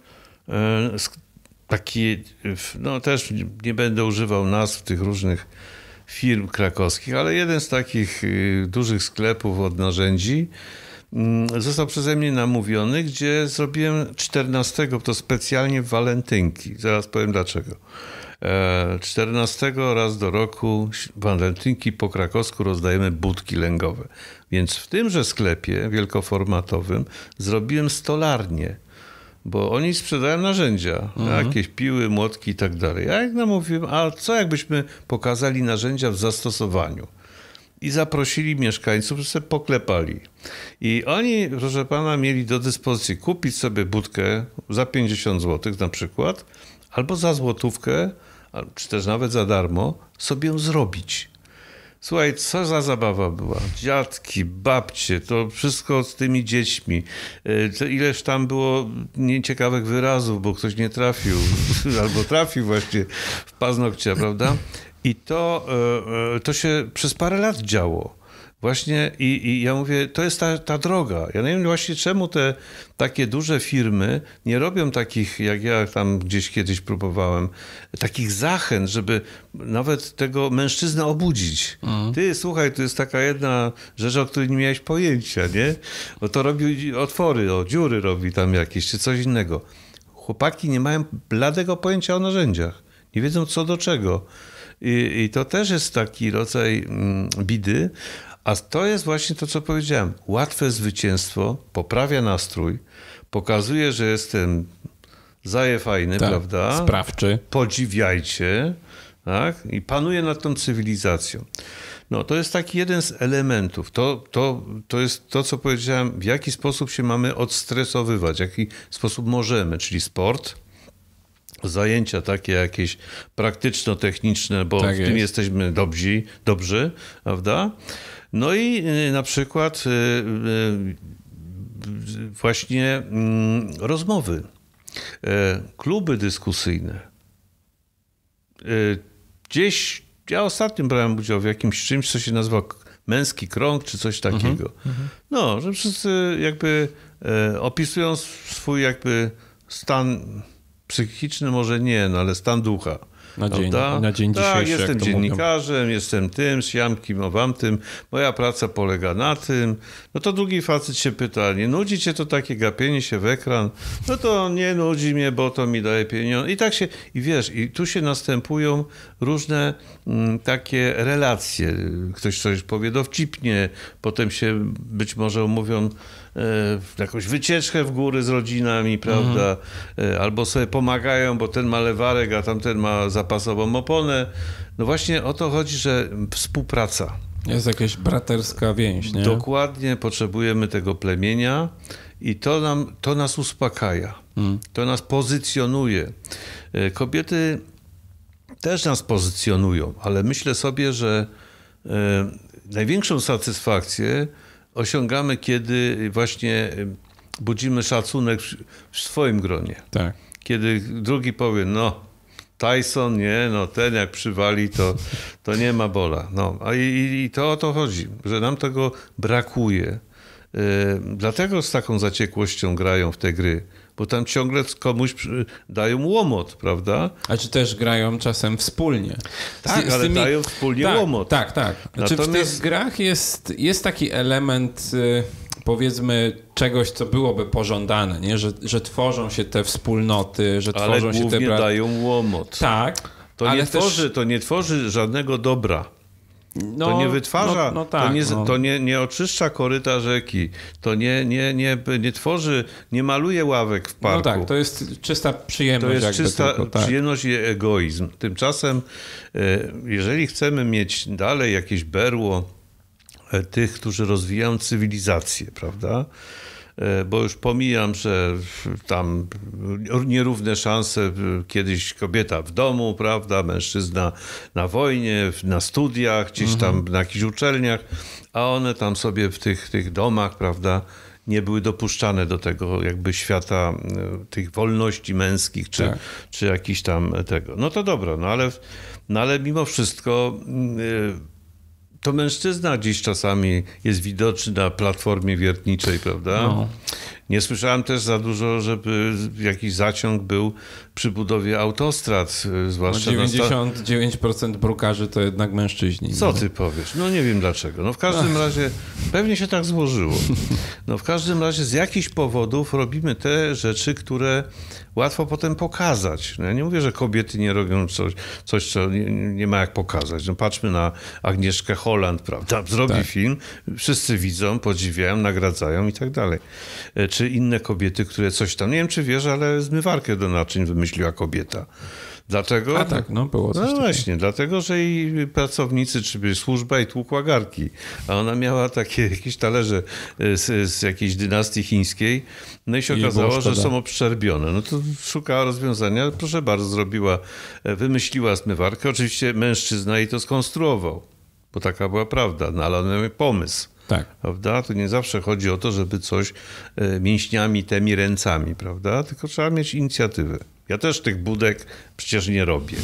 taki, no też nie będę używał nazw tych różnych firm krakowskich, ale jeden z takich dużych sklepów od narzędzi Mm, został przeze mnie namówiony, gdzie zrobiłem 14, to specjalnie w walentynki. Zaraz powiem dlaczego. 14 e, raz do roku walentynki po krakowsku rozdajemy budki lęgowe. Więc w tymże sklepie wielkoformatowym zrobiłem stolarnię bo oni sprzedają narzędzia, mhm. jakieś piły, młotki i tak dalej. Ja ich namówiłem, a co jakbyśmy pokazali narzędzia w zastosowaniu? i zaprosili mieszkańców, że sobie poklepali. I oni, proszę pana, mieli do dyspozycji kupić sobie budkę za 50 zł na przykład, albo za złotówkę, czy też nawet za darmo, sobie ją zrobić. Słuchaj, co za zabawa była. Dziadki, babcie, to wszystko z tymi dziećmi. E, ileż tam było nieciekawych wyrazów, bo ktoś nie trafił, albo trafił właśnie w paznokcie, prawda? I to, e, e, to się przez parę lat działo. Właśnie i, i, ja mówię, to jest ta, ta droga. Ja nie wiem właśnie czemu te takie duże firmy nie robią takich, jak ja tam gdzieś kiedyś próbowałem, takich zachęt, żeby nawet tego mężczyznę obudzić. Mhm. Ty, słuchaj, to jest taka jedna rzecz, o której nie miałeś pojęcia, nie? Bo to robi otwory, o dziury robi tam jakieś, czy coś innego. Chłopaki nie mają bladego pojęcia o narzędziach. Nie wiedzą co do czego. I, I, to też jest taki rodzaj mm, bidy. A to jest właśnie to, co powiedziałem. Łatwe zwycięstwo poprawia nastrój, pokazuje, że jestem zajefajny, tak, prawda? Sprawczy. Podziwiajcie. Tak? I panuje nad tą cywilizacją. No, to jest taki jeden z elementów. To, to, to jest to, co powiedziałem, w jaki sposób się mamy odstresowywać, w jaki sposób możemy, czyli sport, zajęcia takie jakieś praktyczno-techniczne, bo tak w jest. tym jesteśmy dobrzy, dobrzy, prawda? No i y, na przykład y, y, właśnie mm, rozmowy, e, kluby dyskusyjne. E, gdzieś, ja ostatnio brałem udział w jakimś czymś, co się nazywa męski krąg, czy coś mhm, takiego. Mhm. no, że wszyscy jakby e, opisują swój jakby stan psychiczny może nie, no ale stan ducha. Na dzień, na dzień tak, dzisiejszy. Tak, jestem dziennikarzem, mówią. jestem tym, siam kim, owam tym, moja praca polega na tym. No to drugi facet się pyta, nie nudzi cię to takie gapienie się w ekran? No to nie nudzi mnie, bo to mi daje pieniądze. I tak się, i wiesz, i tu się następują różne m, mm, takie relacje. Ktoś coś powie dowcipnie, potem się być może mówią E, jakąś wycieczkę w góry z rodzinami, prawda? Mhm. E, albo sobie pomagają, bo ten ma lewarek, a tamten ma zapasową oponę. No właśnie o to chodzi, że współpraca. Jest jakaś braterska więź, nie? Dokładnie, potrzebujemy tego plemienia i to, nam, to nas uspokaja, mhm. to nas pozycjonuje. E, kobiety też nas pozycjonują, ale myślę sobie, że największą satysfakcję osiągamy, kiedy właśnie y, budzimy szacunek w, swoim gronie. Tak. Kiedy drugi powie, no Tyson, nie, no ten jak przywali, to, to nie ma bola. No, a i, i to o to chodzi, że nam tego brakuje. Yy, dlatego z taką zaciekłością grają w te gry, bo tam ciągle komuś dają łomot, prawda? A czy też grają czasem wspólnie. Tak, z, ale z tymi... dają wspólnie tak, łomot. Tak, tak. Znaczy Natomiast... w tych grach jest, jest taki element y, powiedzmy czegoś, co byłoby pożądane, nie? Że, że tworzą się te wspólnoty, że ale tworzą się te... Ale dają łomot. Tak. To, ale nie tworzy, to nie tworzy żadnego dobra. No, to nie wytwarza, no, no tak, to, nie, no. to nie, nie oczyszcza koryta rzeki, to nie, nie, nie, nie tworzy, nie maluje ławek w parku. No tak, to jest czysta przyjemność. To jest czysta tylko, tak. przyjemność i egoizm. Tymczasem, e, jeżeli chcemy mieć dalej jakieś berło e, tych, którzy rozwijają cywilizację, prawda? E, bo już pomijam, że tam nierówne szanse e, kiedyś kobieta w domu, prawda, mężczyzna na wojnie, na studiach, gdzieś tam mhm. na jakichś uczelniach, a one tam sobie w tych, tych domach, prawda, nie były dopuszczane do tego jakby świata e, tych wolności męskich, czy, tak. czy jakiś tam tego. No to dobra, no ale, no ale mimo wszystko mm, to mężczyzna dziś czasami jest widoczny na platformie wiertniczej, prawda? No. Nie słyszałem też za dużo, żeby jakiś zaciąg był przy budowie autostrad, y, zwłaszcza... No 99% brukarzy to jednak mężczyźni. Co nie? ty powiesz? No nie wiem dlaczego. No w każdym Ach. razie, pewnie się tak złożyło. No w każdym razie z jakichś powodów robimy te rzeczy, które łatwo potem pokazać. No ja nie mówię, że kobiety nie robią coś, coś co nie, nie ma jak pokazać. No patrzmy na Agnieszkę Holland, prawda? Tak. Zrobi tak. film, wszyscy widzą, podziwiają, nagradzają i tak dalej. E, czy inne kobiety, które coś tam, nie wiem czy wiesz, ale zmywarkę do naczyń wymyśliła kobieta. Dlaczego? A tak, no było coś No takiego. właśnie, dlatego, że jej pracownicy, czy służba i tłukła garki. A ona miała takie jakieś talerze y, z, z jakiejś dynastii chińskiej, no i się I okazało, że są obszerbione. No to szukała rozwiązania, proszę bardzo, zrobiła, e, wymyśliła zmywarkę. Oczywiście mężczyzna jej to skonstruował, bo taka była prawda, no ale on miał pomysł. Tak. Prawda? To nie zawsze chodzi o to, żeby coś e, mięśniami, temi ręcami, prawda? Tylko trzeba mieć inicjatywę. Ja też tych budek przecież nie robię.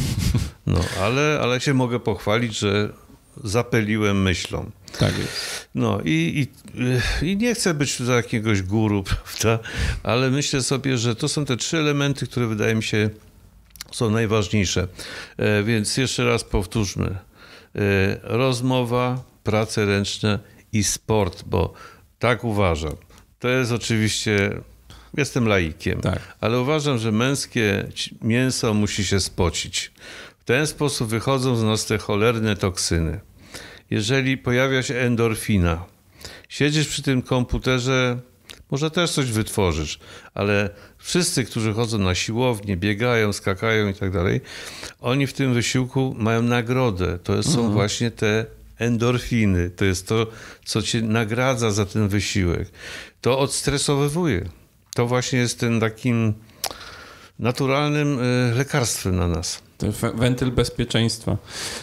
No, ale, ale się mogę pochwalić, że zapeliłem myślą. Tak jest. No i, i, i, nie chcę być za jakiegoś guru, prawda? Ale myślę sobie, że to są te trzy elementy, które wydaje mi się są najważniejsze. E, więc jeszcze raz powtórzmy. E, rozmowa, prace ręczne i sport, bo tak uważam. To jest oczywiście jestem laikiem, tak. ale uważam, że męskie mięso musi się spocić. W ten sposób wychodzą z nas te cholerne toksyny. Jeżeli pojawia się endorfina, siedzisz przy tym komputerze, może też coś wytworzysz, ale wszyscy, którzy chodzą na siłownię, biegają, skakają i tak dalej, oni w tym wysiłku mają nagrodę. To są mhm. właśnie te endorfiny. To jest to, co cię nagradza za ten wysiłek. To odstresowywuje to właśnie jest ten takim naturalnym y, lekarstwem na nas wentyl bezpieczeństwa.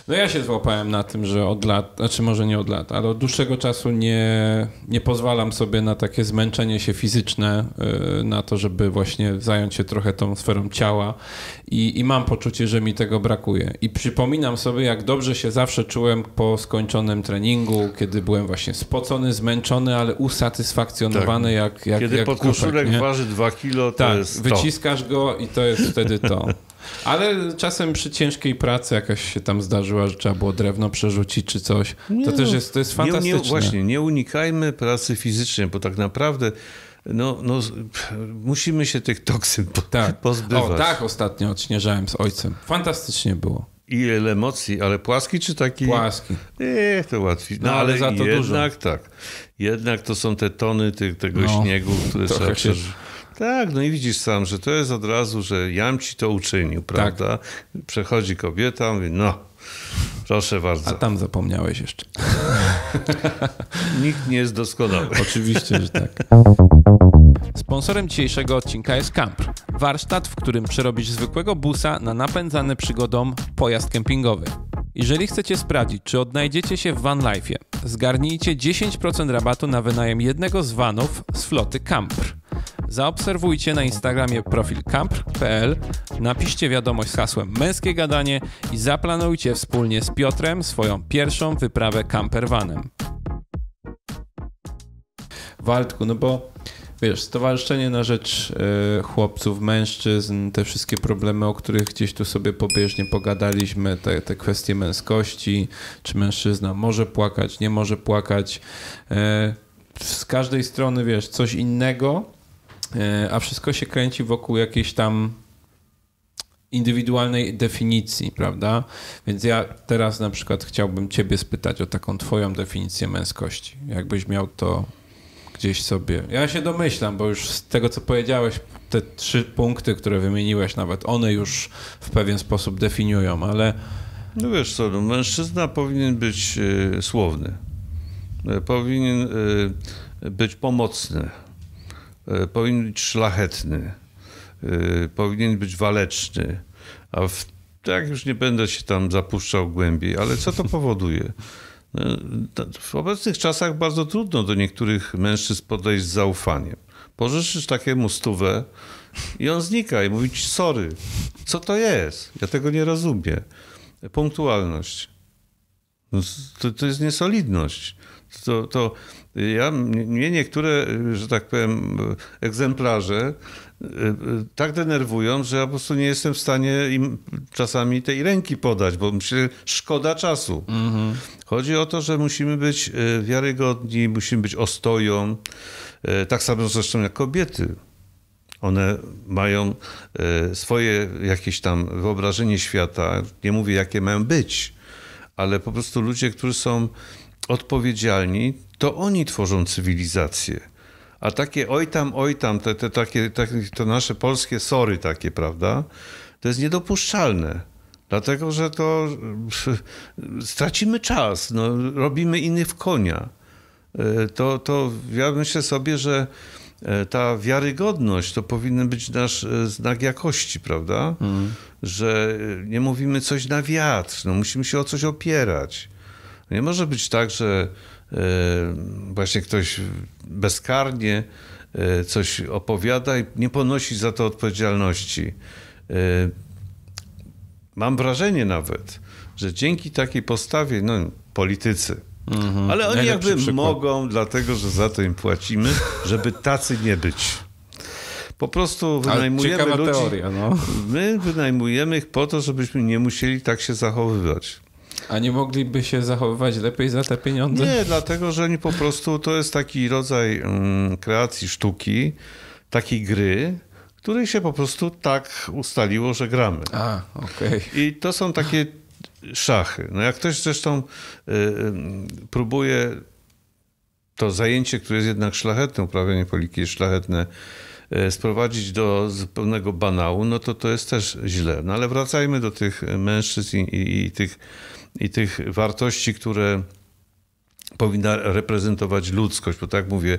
No ja się złapałem na tym, że od lat, znaczy może nie od lat, ale od dłuższego czasu nie, nie pozwalam sobie na takie zmęczenie się fizyczne, y, na to, żeby właśnie zająć się trochę tą sferą ciała i, i mam poczucie, że mi tego brakuje. I przypominam sobie, jak dobrze się zawsze czułem po skończonym treningu, kiedy byłem właśnie spocony, zmęczony, ale usatysfakcjonowany tak. jak, jak Kiedy jak podkoszulek waży 2 kilo, to tak, jest to. wyciskasz go i to jest wtedy to. Ale czasem przy ciężkiej pracy jakaś się tam zdarzyła, że trzeba było drewno przerzucić czy coś. Nie, to też no. jest, to jest fantastyczne. Nie, nie, właśnie, nie unikajmy pracy fizycznej, bo tak naprawdę no, no, musimy się tych toksyn po, tak. pozbywać. O, tak ostatnio odśnieżałem z ojcem. Fantastycznie było. Ile emocji, ale płaski czy taki? Płaski. Nie, to łatwiej. No, no ale, ale, za to jednak dużo. tak. Jednak to są te tony tych, tego no, śniegu, które trzeba się... Tak, no i widzisz sam, że to jest od razu, że jam ci to uczynił, tak. prawda? Tak. Przechodzi kobieta, mówi, no, proszę bardzo. A tam zapomniałeś jeszcze. Nikt nie jest doskonały. Oczywiście, że tak. Sponsorem dzisiejszego odcinka jest Camp. warsztat, w którym przerobisz zwykłego busa na napędzany przygodą pojazd kempingowy. Jeżeli chcecie sprawdzić, czy odnajdziecie się w Van Life'ie, zgarnijcie 10% rabatu na wynajem jednego z vanów z floty Camper. Zaobserwujcie na Instagramie profil camp.pl, napiszcie wiadomość z hasłem męskie gadanie i zaplanujcie wspólnie z Piotrem swoją pierwszą wyprawę campervanem. Waldku, no bo wiesz, Stowarzyszenie na Rzecz y, Chłopców, Mężczyzn, te wszystkie problemy, o których gdzieś tu sobie pobieżnie pogadaliśmy, te, te kwestie męskości, czy mężczyzna może płakać, nie może płakać. Y, z każdej strony, wiesz, coś innego, E, a wszystko się kręci wokół jakiejś tam indywidualnej definicji, prawda? Więc ja teraz na przykład chciałbym Ciebie spytać o taką Twoją definicję męskości. Jakbyś miał to gdzieś sobie. Ja się domyślam, bo już z tego, co powiedziałeś, te trzy punkty, które wymieniłeś, nawet one już w pewien sposób definiują, ale. No wiesz co, no mężczyzna powinien być y, słowny. E, powinien y, być pomocny E, powinien być szlachetny, e, powinien być waleczny, a w, tak już nie będę się tam zapuszczał głębiej, ale co to powoduje? E, w obecnych czasach bardzo trudno do niektórych mężczyzn podejść z zaufaniem. Pożyczysz takiemu stówę i on znika i mówi ci sorry, co to jest? Ja tego nie rozumiem. Punktualność. No, to, to jest niesolidność. To, to ja, mnie niektóre, że tak powiem, egzemplarze y, y, tak denerwują, że ja po prostu nie jestem w stanie im czasami tej ręki podać, bo myślę, szkoda czasu. Mhm. Chodzi o to, że musimy być y, wiarygodni, musimy być ostoją, tak samo zresztą jak kobiety. One mają swoje jakieś tam wyobrażenie świata. Nie mówię, jakie mają być, ale po prostu ludzie, którzy są odpowiedzialni, to oni tworzą cywilizację. A takie oj tam, oj tam, te, te, takie, te, tak, to nasze polskie sory takie, prawda? To jest niedopuszczalne. Dlatego, że to stracimy czas, no, robimy innych konia. E, to, to ja myślę sobie, że e, ta wiarygodność to powinien być nasz e, znak jakości, prawda? Mm. Że nie mówimy coś na wiatr, no, musimy się o coś opierać. Nie może być tak, że E, właśnie ktoś bezkarnie e, coś opowiada i nie ponosi za to odpowiedzialności. E, mam wrażenie nawet, że dzięki takiej postawie, no politycy, mhm. ale oni jakby przykład. mogą, dlatego że za to im płacimy, żeby tacy nie być. Po prostu wynajmujemy ludzi. Teoria, no. My wynajmujemy ich po to, żebyśmy nie musieli tak się zachowywać. A nie mogliby się zachowywać lepiej za te pieniądze? Nie, dlatego że oni po prostu to jest taki rodzaj mm, kreacji sztuki, takiej gry, której się po prostu tak ustaliło, że gramy. A, okej. Okay. I to są takie szachy. No jak ktoś zresztą y, y, próbuje to zajęcie, które jest jednak szlachetne, uprawianie poliki jest szlachetne, y, sprowadzić do zupełnego banału, no to to jest też źle. No ale wracajmy do tych mężczyzn i, i, i tych i tych wartości, które powinna reprezentować ludzkość, bo tak mówię,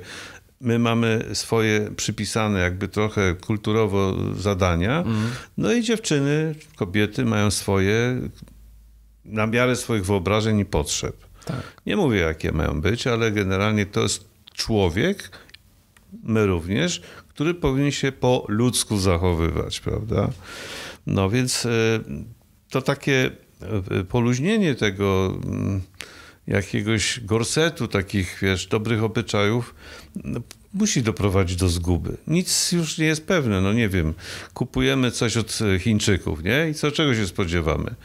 my mamy swoje przypisane jakby trochę kulturowo zadania, mm. no i dziewczyny, kobiety mają swoje na miarę swoich wyobrażeń i potrzeb. Tak. Nie mówię, jakie mają być, ale generalnie to jest człowiek, my również, który powinien się po ludzku zachowywać, prawda? No więc y, to takie poluźnienie tego mm, jakiegoś gorsetu takich, wiesz, dobrych obyczajów no, musi doprowadzić do zguby. Nic już nie jest pewne, no nie wiem. Kupujemy coś od Chińczyków, nie? I co, czego się spodziewamy?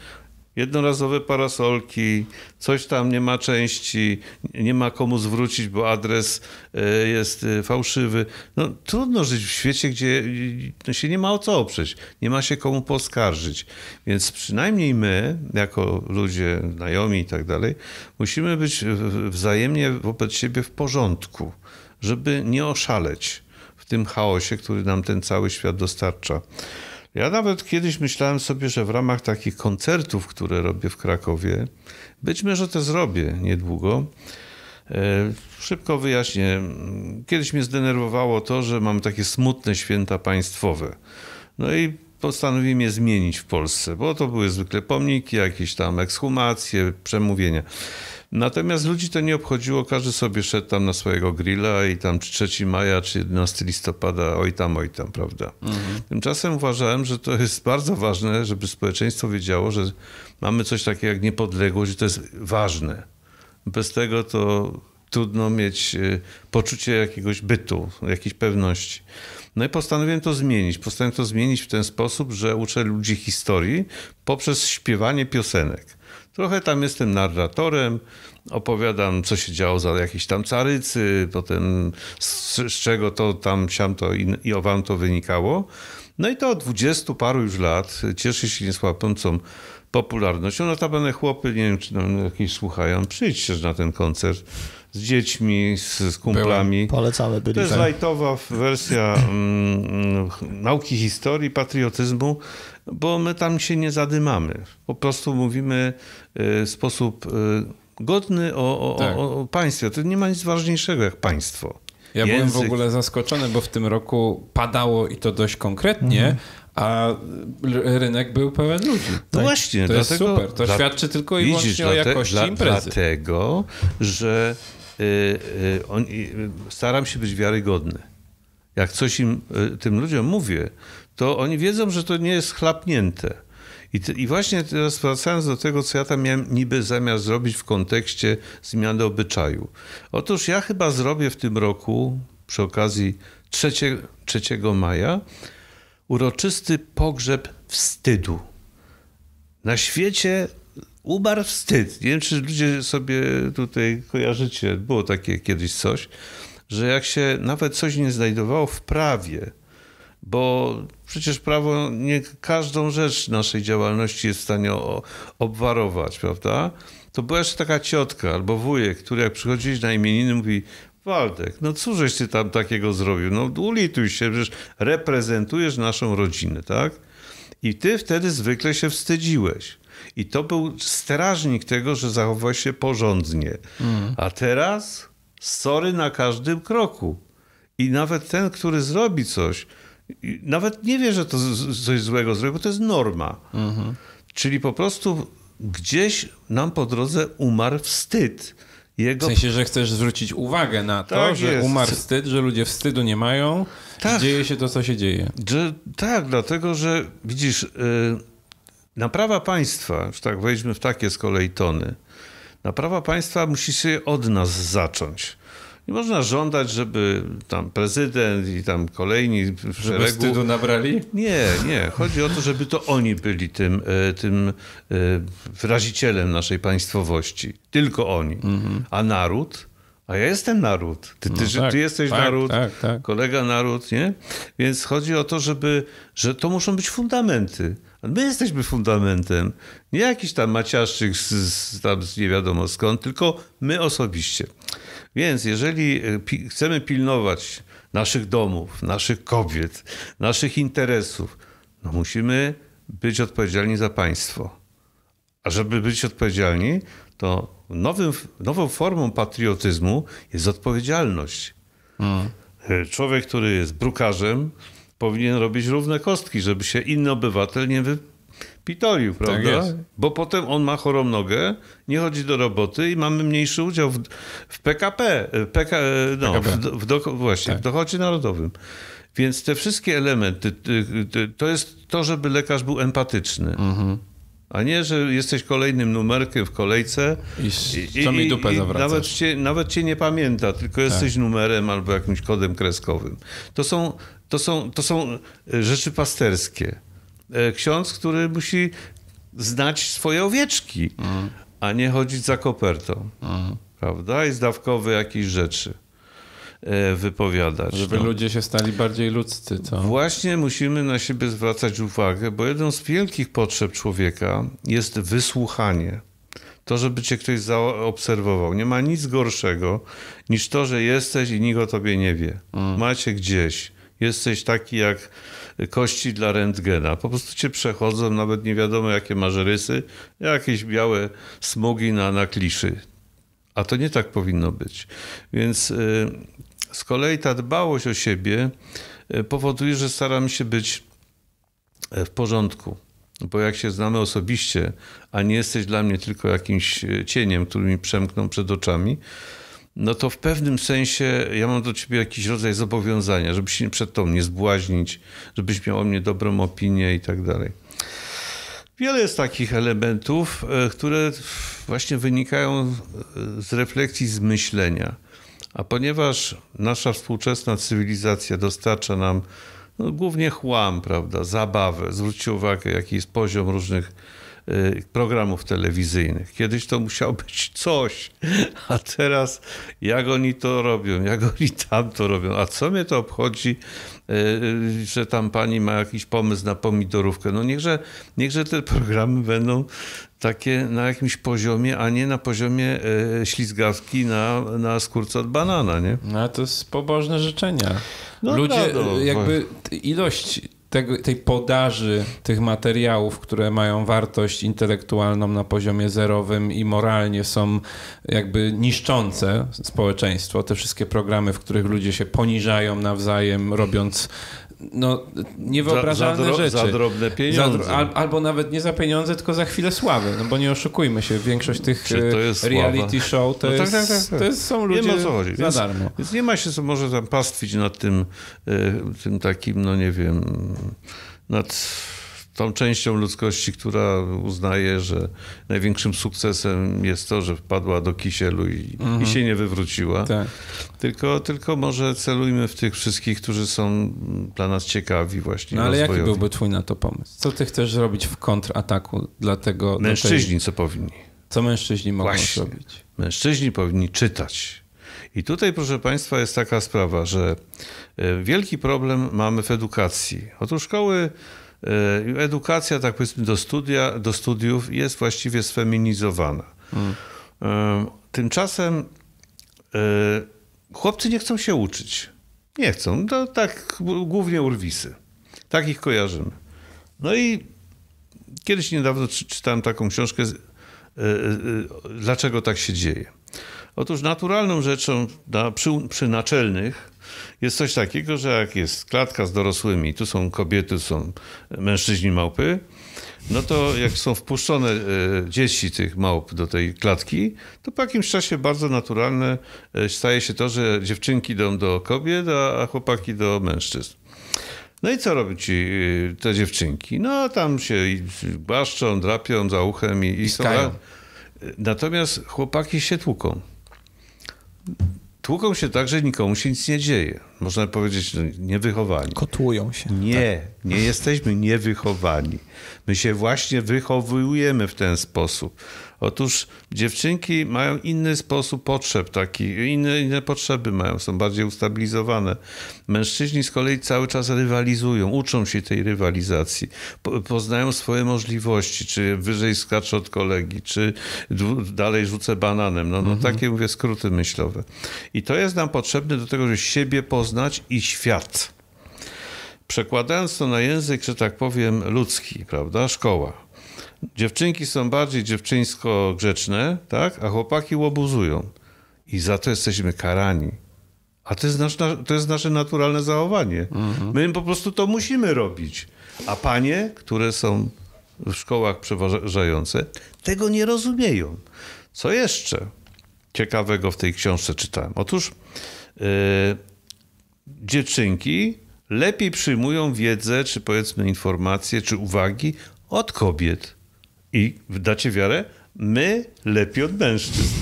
jednorazowe parasolki, coś tam nie ma części, nie ma komu zwrócić, bo adres e, jest e, fałszywy. No, trudno żyć w świecie, gdzie no, się nie ma o co oprzeć, nie ma się komu poskarżyć. Więc przynajmniej my, jako ludzie znajomi i tak dalej, musimy być wzajemnie wobec siebie w porządku, żeby nie oszaleć w tym chaosie, który nam ten cały świat dostarcza. Ja nawet kiedyś myślałem sobie, że w ramach takich koncertów, które robię w Krakowie, być może to zrobię niedługo. E, szybko wyjaśnię. Kiedyś mnie zdenerwowało to, że mam takie smutne święta państwowe. No i postanowiłem je zmienić w Polsce, bo to były zwykle pomniki, jakieś tam ekshumacje, przemówienia. Natomiast ludzi to nie obchodziło, każdy sobie szedł tam na swojego grilla i tam 3 maja czy 11 listopada, oj tam, oj tam, prawda? Mhm. Tymczasem uważałem, że to jest bardzo ważne, żeby społeczeństwo wiedziało, że mamy coś takiego jak niepodległość, że to jest ważne. Bez tego to trudno mieć y, poczucie jakiegoś bytu, jakiejś pewności. No i postanowiłem to zmienić. Postanowiłem to zmienić w ten sposób, że uczę ludzi historii poprzez śpiewanie piosenek. Trochę tam jestem narratorem, opowiadam, co się działo za jakieś tam carycy, potem z, z czego to tam, siam to i, i owam to wynikało. No i to od dwudziestu paru już lat cieszy się niesłapiącą popularnością. No notabene chłopy, nie wiem, czy no, jakieś słuchają, przyjdźcie na ten koncert z dziećmi, z, z kumplami. Byłem, polecamy byli. To jest lajtowa wersja mm, mm, nauki historii, patriotyzmu, bo my tam się nie zadymamy. Po prostu mówimy Y, sposób y, godny o, o, tak. o państwie. To nie ma nic ważniejszego jak państwo. Ja Język. byłem w ogóle zaskoczony, bo w tym roku padało i to dość konkretnie, mhm. a rynek był pełen ludzi. No tak? właśnie, to dlatego, jest super. To dla... świadczy tylko i widzisz, wyłącznie o jakości dla, imprezy. Dlatego, że y, y, on, y, staram się być wiarygodny. Jak coś im, y, tym ludziom mówię, to oni wiedzą, że to nie jest chlapnięte i, te, I właśnie teraz wracając do tego, co ja tam miałem niby zamiar zrobić w kontekście zmiany obyczaju. Otóż ja chyba zrobię w tym roku, przy okazji 3, 3 maja, uroczysty pogrzeb wstydu. Na świecie umarł wstyd. Nie wiem, czy ludzie sobie tutaj kojarzycie, było takie kiedyś coś, że jak się nawet coś nie znajdowało w prawie, bo Przecież prawo nie każdą rzecz naszej działalności jest w stanie obwarować, prawda? To była jeszcze taka ciotka albo wujek, który jak przychodzili na imieniny, mówi Waldek, no cóżeś ty tam takiego zrobił? No ulituj się, przecież reprezentujesz naszą rodzinę, tak? I ty wtedy zwykle się wstydziłeś. I to był strażnik tego, że zachowałeś się porządnie. Mm. A teraz sory na każdym kroku. I nawet ten, który zrobi coś, nawet nie wie, że to coś złego zrobił, bo to jest norma. Mhm. Czyli po prostu gdzieś nam po drodze umarł wstyd. Jego... W sensie, że chcesz zwrócić uwagę na to, tak że umarł wstyd, że ludzie wstydu nie mają, tak. dzieje się to, co się dzieje. Że, tak, dlatego, że widzisz, yy, naprawa państwa, już tak wejdźmy w takie z kolei tony, naprawa państwa musi się od nas zacząć. Nie można żądać, żeby tam prezydent i tam kolejni w żeby szeregu... wstydu nabrali? Nie, nie. Chodzi o to, żeby to oni byli tym, e, tym e, wyrazicielem naszej państwowości. Tylko oni. Mhm. A naród... A ja jestem naród. Ty, ty, no tak, ty jesteś tak, naród, tak, tak, kolega naród, nie? Więc chodzi o to, żeby, że to muszą być fundamenty. My jesteśmy fundamentem. Nie jakiś tam maciaszczyk z, z, tam z nie wiadomo skąd, tylko my osobiście. Więc jeżeli e, chcemy pilnować naszych domów, naszych kobiet, naszych interesów, no musimy być odpowiedzialni za państwo. A żeby być odpowiedzialni, to nowym, nową formą patriotyzmu jest odpowiedzialność. Mm. Człowiek, który jest brukarzem, powinien robić równe kostki, żeby się inny obywatel nie, wy, pitolił, tak prawda? Tak Bo potem on ma chorą nogę, nie chodzi do roboty i mamy mniejszy udział w, w PKP, PK, e, e, no, PKP. W, w do, właśnie, tak. w dochodzie narodowym. Więc te wszystkie elementy, to jest to, żeby lekarz był empatyczny. Mhm. A nie, że jesteś kolejnym numerkiem w kolejce i, i, mi dupę i, i nawet, cię, nawet cię nie pamięta, tylko tak. jesteś tak. numerem albo jakimś kodem kreskowym. To są, to są, to są rzeczy pasterskie. E, ksiądz, który musi znać swoje owieczki, mm. a nie chodzić za kopertą. Mm. Prawda? I zdawkowy jakieś rzeczy e, wypowiadać. Żeby no. ludzie się stali bardziej ludzcy. To... Właśnie musimy na siebie zwracać uwagę, bo jedną z wielkich potrzeb człowieka jest wysłuchanie. To, żeby cię ktoś zaobserwował. Nie ma nic gorszego niż to, że jesteś i nikt o tobie nie wie. Mm. Macie gdzieś Jesteś taki jak kości dla rentgena. Po prostu cię przechodzą, nawet nie wiadomo jakie masz rysy, jakieś białe smugi na, na kliszy. A to nie tak powinno być. Więc y, z kolei ta dbałość o siebie y, powoduje, że staram się być y, w porządku. Bo jak się znamy osobiście, a nie jesteś dla mnie tylko jakimś cieniem, który mi przemknął przed oczami, no to w pewnym sensie ja mam do ciebie jakiś rodzaj zobowiązania, żeby się przed tą nie zbłaźnić, żebyś miał o mnie dobrą opinię i tak dalej. Wiele jest takich elementów, e, które właśnie wynikają e, z refleksji, z myślenia. A ponieważ nasza współczesna cywilizacja dostarcza nam no, głównie chłam, prawda, zabawę, zwróćcie uwagę, jaki jest poziom różnych Y, programów telewizyjnych. Kiedyś to musiał być coś, a teraz jak oni to robią, jak oni tam to robią. A co mnie to obchodzi, y, y, że tam pani ma jakiś pomysł na pomidorówkę? No niechże, niechże te programy będą takie na jakimś poziomie, a nie na poziomie ślizgawki na, na skórce od banana, nie? No to jest pobożne życzenia. No Ludzie, no, no, jakby ilość tego, tej podaży tych materiałów, które mają wartość intelektualną na poziomie zerowym i moralnie są jakby niszczące społeczeństwo. Te wszystkie programy, w których ludzie się poniżają nawzajem, robiąc no, niewyobrażalne za, za rzeczy. Za drobne pieniądze. Za, al, albo nawet nie za pieniądze, tylko za chwilę sławy. No bo nie oszukujmy się, większość tych e, reality show to, no tak, jest, tak, tak, tak, to jest, są ludzie nie chodzi. za więc, darmo. Więc nie ma się co może tam pastwić nad tym, e, tym takim, no nie wiem, nad tą częścią ludzkości, która uznaje, że największym sukcesem jest to, że wpadła do kisielu i, mhm. i się nie wywróciła. Tak. Tylko, tylko może celujmy w tych wszystkich, którzy są dla nas ciekawi właśnie. No ale rozwojowi. jaki byłby twój na to pomysł? Co ty chcesz zrobić w kontrataku dla tego? Mężczyźni tej... co powinni. Co mężczyźni mogą właśnie. zrobić? Mężczyźni powinni czytać. I tutaj, proszę Państwa, jest taka sprawa, że e, wielki problem mamy w edukacji. Otóż szkoły E, edukacja, tak powiedzmy, do, studia, do studiów jest właściwie sfeminizowana. E, tymczasem e, chłopcy nie chcą się uczyć. Nie chcą. To tak głównie urwisy. Tak ich kojarzymy. No i kiedyś niedawno czytałem taką książkę Dlaczego tak się dzieje? Otóż naturalną rzeczą przy, przy naczelnych jest coś takiego, że jak jest klatka z dorosłymi, tu są kobiety, tu są mężczyźni małpy, no to jak są wpuszczone e, dzieci tych małp do tej klatki, to po jakimś czasie bardzo naturalne e, staje się to, że dziewczynki idą do kobiet, a chłopaki do mężczyzn. No i co robią ci e, te dziewczynki? No tam się baszczą, drapią za uchem i, i są... Natomiast chłopaki się tłuką. Tłuką się tak, że nikomu się nic nie dzieje. Można powiedzieć, nie niewychowani. Kotłują się. Nie, tak? nie jesteśmy niewychowani. My się właśnie wychowujemy w ten sposób. Otóż dziewczynki mają inny sposób potrzeb, taki, inne, inne potrzeby mają, są bardziej ustabilizowane. Mężczyźni z kolei cały czas rywalizują, uczą się tej rywalizacji, poznają swoje możliwości, czy wyżej skaczę od kolegi, czy dalej rzucę bananem. No, no mhm. takie mówię skróty myślowe. I to jest nam potrzebne do tego, żeby siebie poznać i świat. Przekładając to na język, że tak powiem, ludzki, prawda? Szkoła. Dziewczynki są bardziej dziewczyńsko grzeczne, tak? A chłopaki łobuzują. I za to jesteśmy karani. A to jest, nasz, to jest nasze naturalne zachowanie. Mhm. My po prostu to musimy robić. A panie, które są w szkołach przeważające, tego nie rozumieją. Co jeszcze ciekawego w tej książce czytałem? Otóż yy, dziewczynki lepiej przyjmują wiedzę, czy powiedzmy informacje, czy uwagi od kobiet. I dacie wiarę? My lepiej od mężczyzn.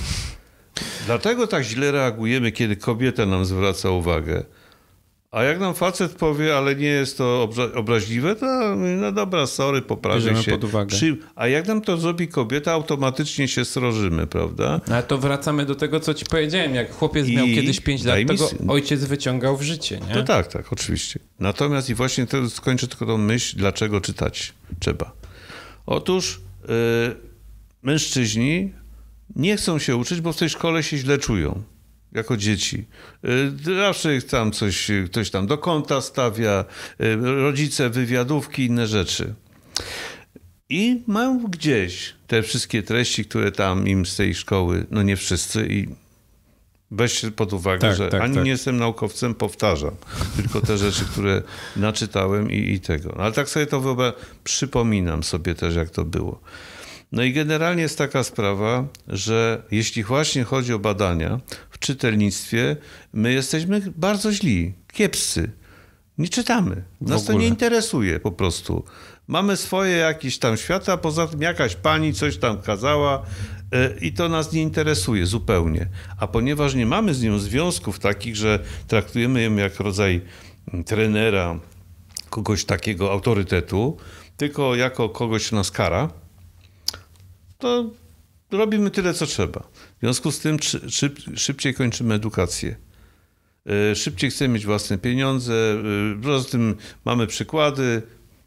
Dlatego tak źle reagujemy, kiedy kobieta nam zwraca uwagę. A jak nam facet powie, ale nie jest to obra obraźliwe, to no dobra, sorry, poprawię Bierzemy się. pod uwagę. Przy... A jak nam to zrobi kobieta, automatycznie się srożymy, prawda? No, a to wracamy do tego, co ci powiedziałem. Jak chłopiec I... miał kiedyś 5 lat, tego ojciec wyciągał w życie, nie? To tak, tak, oczywiście. Natomiast i właśnie to skończę tylko tą myśl, dlaczego czytać trzeba. Otóż Y, mężczyźni nie chcą się uczyć, bo w tej szkole się źle czują jako dzieci. Y, zawsze tam coś, ktoś tam do kąta stawia, y, rodzice, wywiadówki, inne rzeczy. I mają gdzieś te wszystkie treści, które tam im z tej szkoły, no nie wszyscy i Weź pod uwagę, tak, że tak, ani tak. nie jestem naukowcem, powtarzam tylko te rzeczy, które naczytałem i, i tego. No, ale tak sobie to wyobrażam, przypominam sobie też, jak to było. No i generalnie jest taka sprawa, że jeśli właśnie chodzi o badania w czytelnictwie, my jesteśmy bardzo źli, kiepscy. Nie czytamy. Nas to nie interesuje po prostu. Mamy swoje jakieś tam świata, poza tym jakaś pani coś tam kazała, E, i to nas nie interesuje zupełnie. A ponieważ nie mamy z nią związków takich, że traktujemy ją jak rodzaj mm, trenera, kogoś takiego autorytetu, tylko jako kogoś nas kara, to robimy tyle, co trzeba. W związku z tym szybciej kończymy edukację. E, szybciej chcemy mieć własne pieniądze. Poza e, tym mamy przykłady,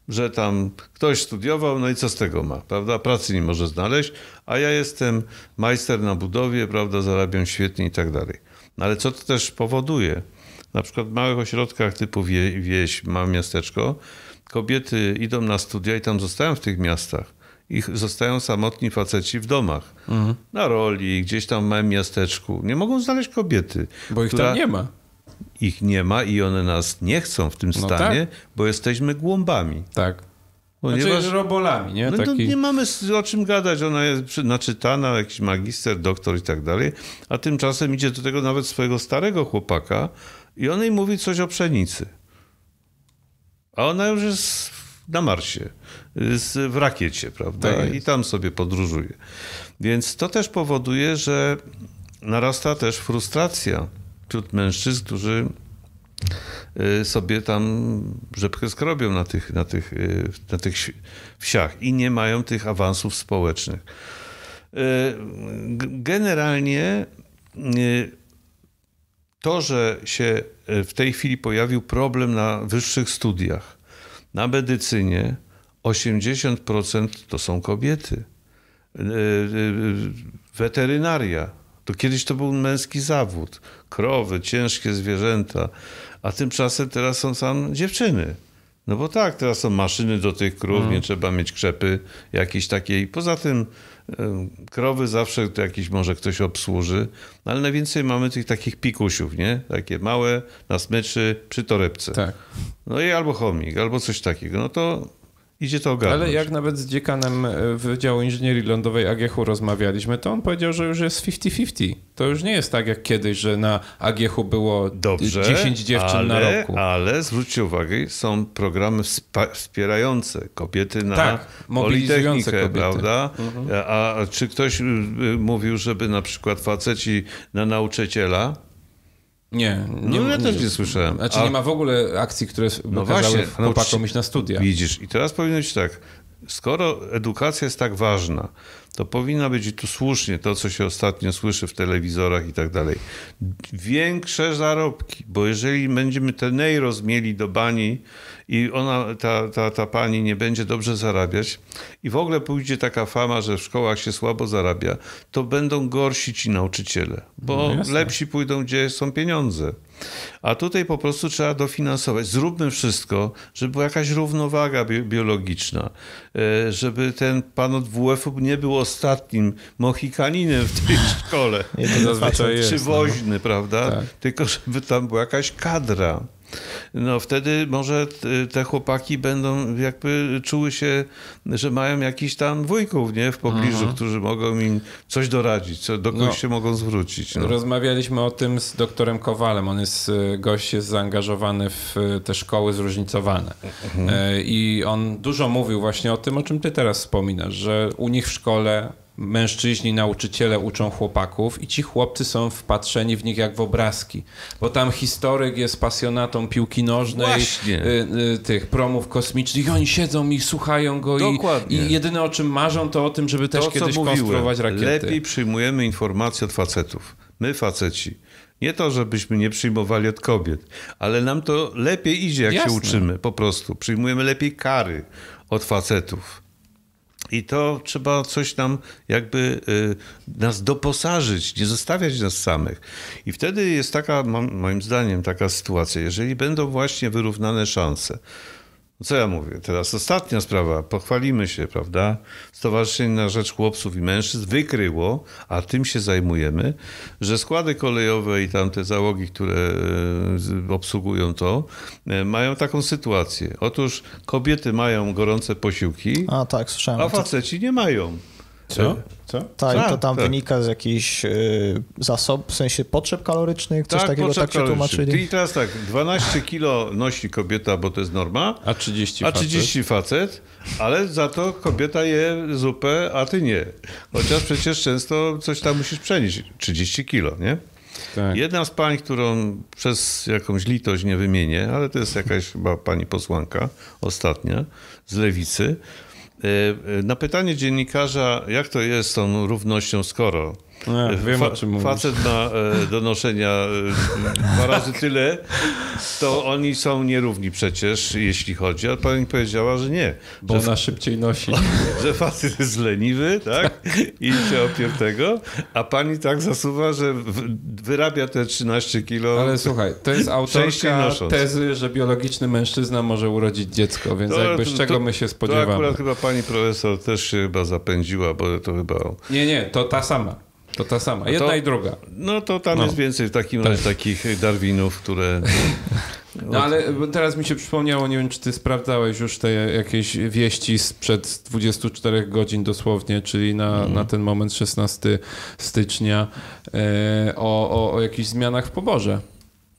że tam ktoś studiował, no i co z tego ma, prawda? Pracy nie może znaleźć, a ja jestem majster na budowie, prawda? Zarabiam świetnie i tak dalej. No ale co to też powoduje? Na przykład w małych ośrodkach typu wie, wieś, małe miasteczko, kobiety idą na studia i tam zostają w tych miastach. Ich zostają samotni faceci w domach, mhm. na roli, gdzieś tam w małym miasteczku. Nie mogą znaleźć kobiety. Bo ich która... tam nie ma ich nie ma i one nas nie chcą w tym no stanie, no tak. bo jesteśmy głąbami. Tak. Ponieważ, znaczy robolami, nie? No, Taki... Nie mamy o czym gadać, ona jest naczytana, jakiś magister, doktor i tak dalej, a tymczasem idzie do tego nawet swojego starego chłopaka i on jej mówi coś o pszenicy. A ona już jest na Marsie, w rakiecie, prawda? Tak I tam sobie podróżuje. Więc to też powoduje, że narasta też frustracja wśród mężczyzn, którzy y, sobie tam rzepkę skrobią na tych, na tych, y, na tych wsiach i nie mają tych awansów społecznych. Y, generalnie to, że się w tej chwili pojawił problem na wyższych studiach, na medycynie, 80% to są kobiety. Weterynaria to kiedyś to był męski zawód. Krowy, ciężkie zwierzęta, a tymczasem teraz są sam dziewczyny. No bo tak, teraz są maszyny do tych krów, mm. nie trzeba mieć krzepy jakiejś takiej. Poza tym krowy zawsze to jakiś może ktoś obsłuży, no ale najwięcej mamy tych takich pikusiów, nie? Takie małe, na smyczy, przy torebce. Tak. No i albo chomik, albo coś takiego. No to idzie to ogarnąć. Ale jak nawet z dziekanem e, Wydziału Inżynierii Lądowej AGH-u rozmawialiśmy, to on powiedział, że już jest 50-50. To już nie jest tak jak kiedyś, że na AGH-u było Dobrze, 10 dziewczyn ale, na roku. Ale zwróćcie uwagę, są programy wspierające kobiety na tak, mobilizujące kobiety. prawda? Mhm. A, a czy ktoś y, y, mówił, żeby na przykład faceci na nauczyciela nie, nie no ja też nie słyszałem. Znaczy A... nie ma w ogóle akcji, które no właśnie, no chłopakom no, iść na studia. Widzisz, i teraz powinno być tak, skoro edukacja jest tak ważna, to powinna być i tu słusznie to, co się ostatnio słyszy w telewizorach i tak dalej, większe zarobki, bo jeżeli będziemy ten Neiros mieli do bani i ona, ta, ta, ta pani nie będzie dobrze zarabiać i w ogóle pójdzie taka fama, że w szkołach się słabo zarabia, to będą gorsi ci nauczyciele, bo no lepsi pójdą, gdzie są pieniądze. A tutaj po prostu trzeba dofinansować. Zróbmy wszystko, żeby była jakaś równowaga biologiczna, e, żeby ten pan od WF-u nie był ostatnim mohikaninem w tej szkole. Nie, to zazwyczaj jest. Przywoźny, no. prawda? Tak. Tylko żeby tam była jakaś kadra no wtedy może y, te chłopaki będą jakby czuły się, że mają jakiś tam wujków, nie? W pobliżu, mhm. którzy mogą im coś doradzić, co, do kogoś no, się mogą zwrócić. No. Rozmawialiśmy o tym z doktorem Kowalem. On jest, y, gość jest zaangażowany w y, te szkoły zróżnicowane. Mhm. I on dużo mówił właśnie o tym, o czym ty teraz wspominasz, że u nich w szkole mężczyźni nauczyciele uczą chłopaków i ci chłopcy są wpatrzeni w nich jak w obrazki, bo tam historyk jest pasjonatą piłki nożnej, y, y, tych promów kosmicznych i oni siedzą i słuchają go i, i jedyne o czym marzą to o tym, żeby też to, kiedyś mówiłem, konstruować rakiety. Lepiej przyjmujemy informacje od facetów. My faceci. Nie to, żebyśmy nie przyjmowali od kobiet, ale nam to lepiej idzie, jak Jasne. się uczymy, po prostu. Przyjmujemy lepiej kary od facetów. I to trzeba coś nam jakby y, nas doposażyć, nie zostawiać nas samych. I wtedy jest taka, moim zdaniem, taka sytuacja, jeżeli będą właśnie wyrównane szanse, no co ja mówię? Teraz ostatnia sprawa, pochwalimy się, prawda? Stowarzyszenie na Rzecz Chłopców i Mężczyzn wykryło, a tym się zajmujemy, że składy kolejowe i tamte załogi, które e, obsługują to, e, mają taką sytuację. Otóż kobiety mają gorące posiłki, a, tak, słyszałem, a faceci nie mają. Co? Co? Tak, A, to tam tak. wynika z jakichś y, zasob, w sensie potrzeb kalorycznych, coś tak, takiego tak się tłumaczyli. I teraz tak, 12 kilo nosi kobieta, bo to jest norma. A 30 a facet. facet, ale za to kobieta je zupę, a ty nie. Chociaż przecież często coś tam musisz przenieść, 30 kilo, nie? Tak. Jedna z pań, którą przez jakąś litość nie wymienię, ale to jest jakaś chyba pani posłanka ostatnia z lewicy, Y, y, na pytanie dziennikarza, jak to jest z tą równością, skoro no wiem, Fa o czym facet na e, donoszenia e, dwa razy tyle, to oni są nierówni przecież, jeśli chodzi. A pani powiedziała, że nie. Bo że ona szybciej nosi. Że facet jest leniwy, tak? tak. I się opiertego, a pani tak zasuwa, że wyrabia te 13 kilo. Ale słuchaj, to jest autorka tezy, że biologiczny mężczyzna może urodzić dziecko, więc to, jakby z czego to, my się spodziewamy. To akurat chyba pani profesor też się chyba zapędziła, bo to chyba... Nie, nie, to ta sama. To ta sama, no jedna to, i druga. No to tam no. jest więcej w takim razie tak. takich Darwinów, które... No ale teraz mi się przypomniało, nie wiem czy ty sprawdzałeś już te jakieś wieści sprzed 24 godzin dosłownie, czyli na, mm. na ten moment 16 stycznia e, o, o, o jakichś zmianach w poborze.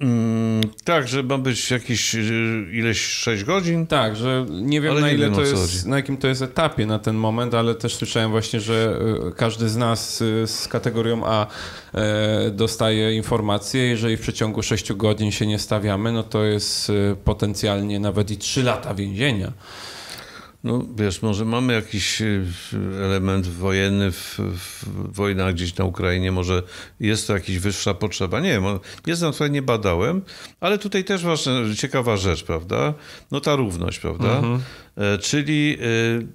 Mm, tak, że ma być jakieś y, ileś 6 godzin. Tak, że nie wiem na nie ile wiem, to jest, na jakim to jest etapie na ten moment, ale też słyszałem właśnie, że y, każdy z nas y, z kategorią A dostaje informację, jeżeli w przeciągu 6 godzin się nie stawiamy, no to jest potencjalnie nawet i 3 lata więzienia. No wiesz, może mamy jakiś y, element wojenny w, w wojnach gdzieś na Ukrainie, może jest to jakaś wyższa potrzeba. Nie wiem, jest na tutaj nie badałem, ale tutaj też ważna, ciekawa rzecz, prawda? No ta równość, prawda? Mhm. E, czyli e,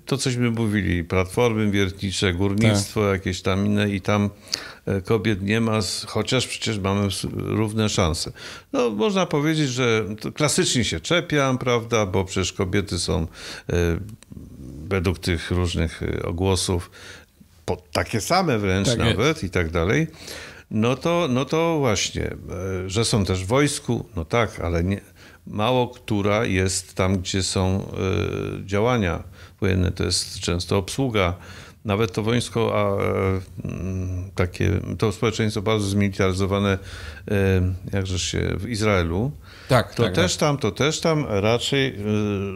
to, cośmy mówili, platformy wiertnicze, górnictwo, tak. jakieś tam inne i tam e, kobiet nie ma, chociaż przecież mamy równe szanse. No, można powiedzieć, że klasycznie się czepiam, prawda, bo przecież kobiety są według tych różnych ogłosów takie same wręcz tak nawet jest. i tak dalej. No to, no to właśnie, że są też w wojsku, no tak, ale nie, mało która jest tam, gdzie są e, działania wojenne. To jest często obsługa. Nawet to wojsko, a e, mm, takie, to społeczeństwo bardzo zmilitaryzowane, e, jakże się, w Izraelu, tak, to tak, też tak. tam, to też tam raczej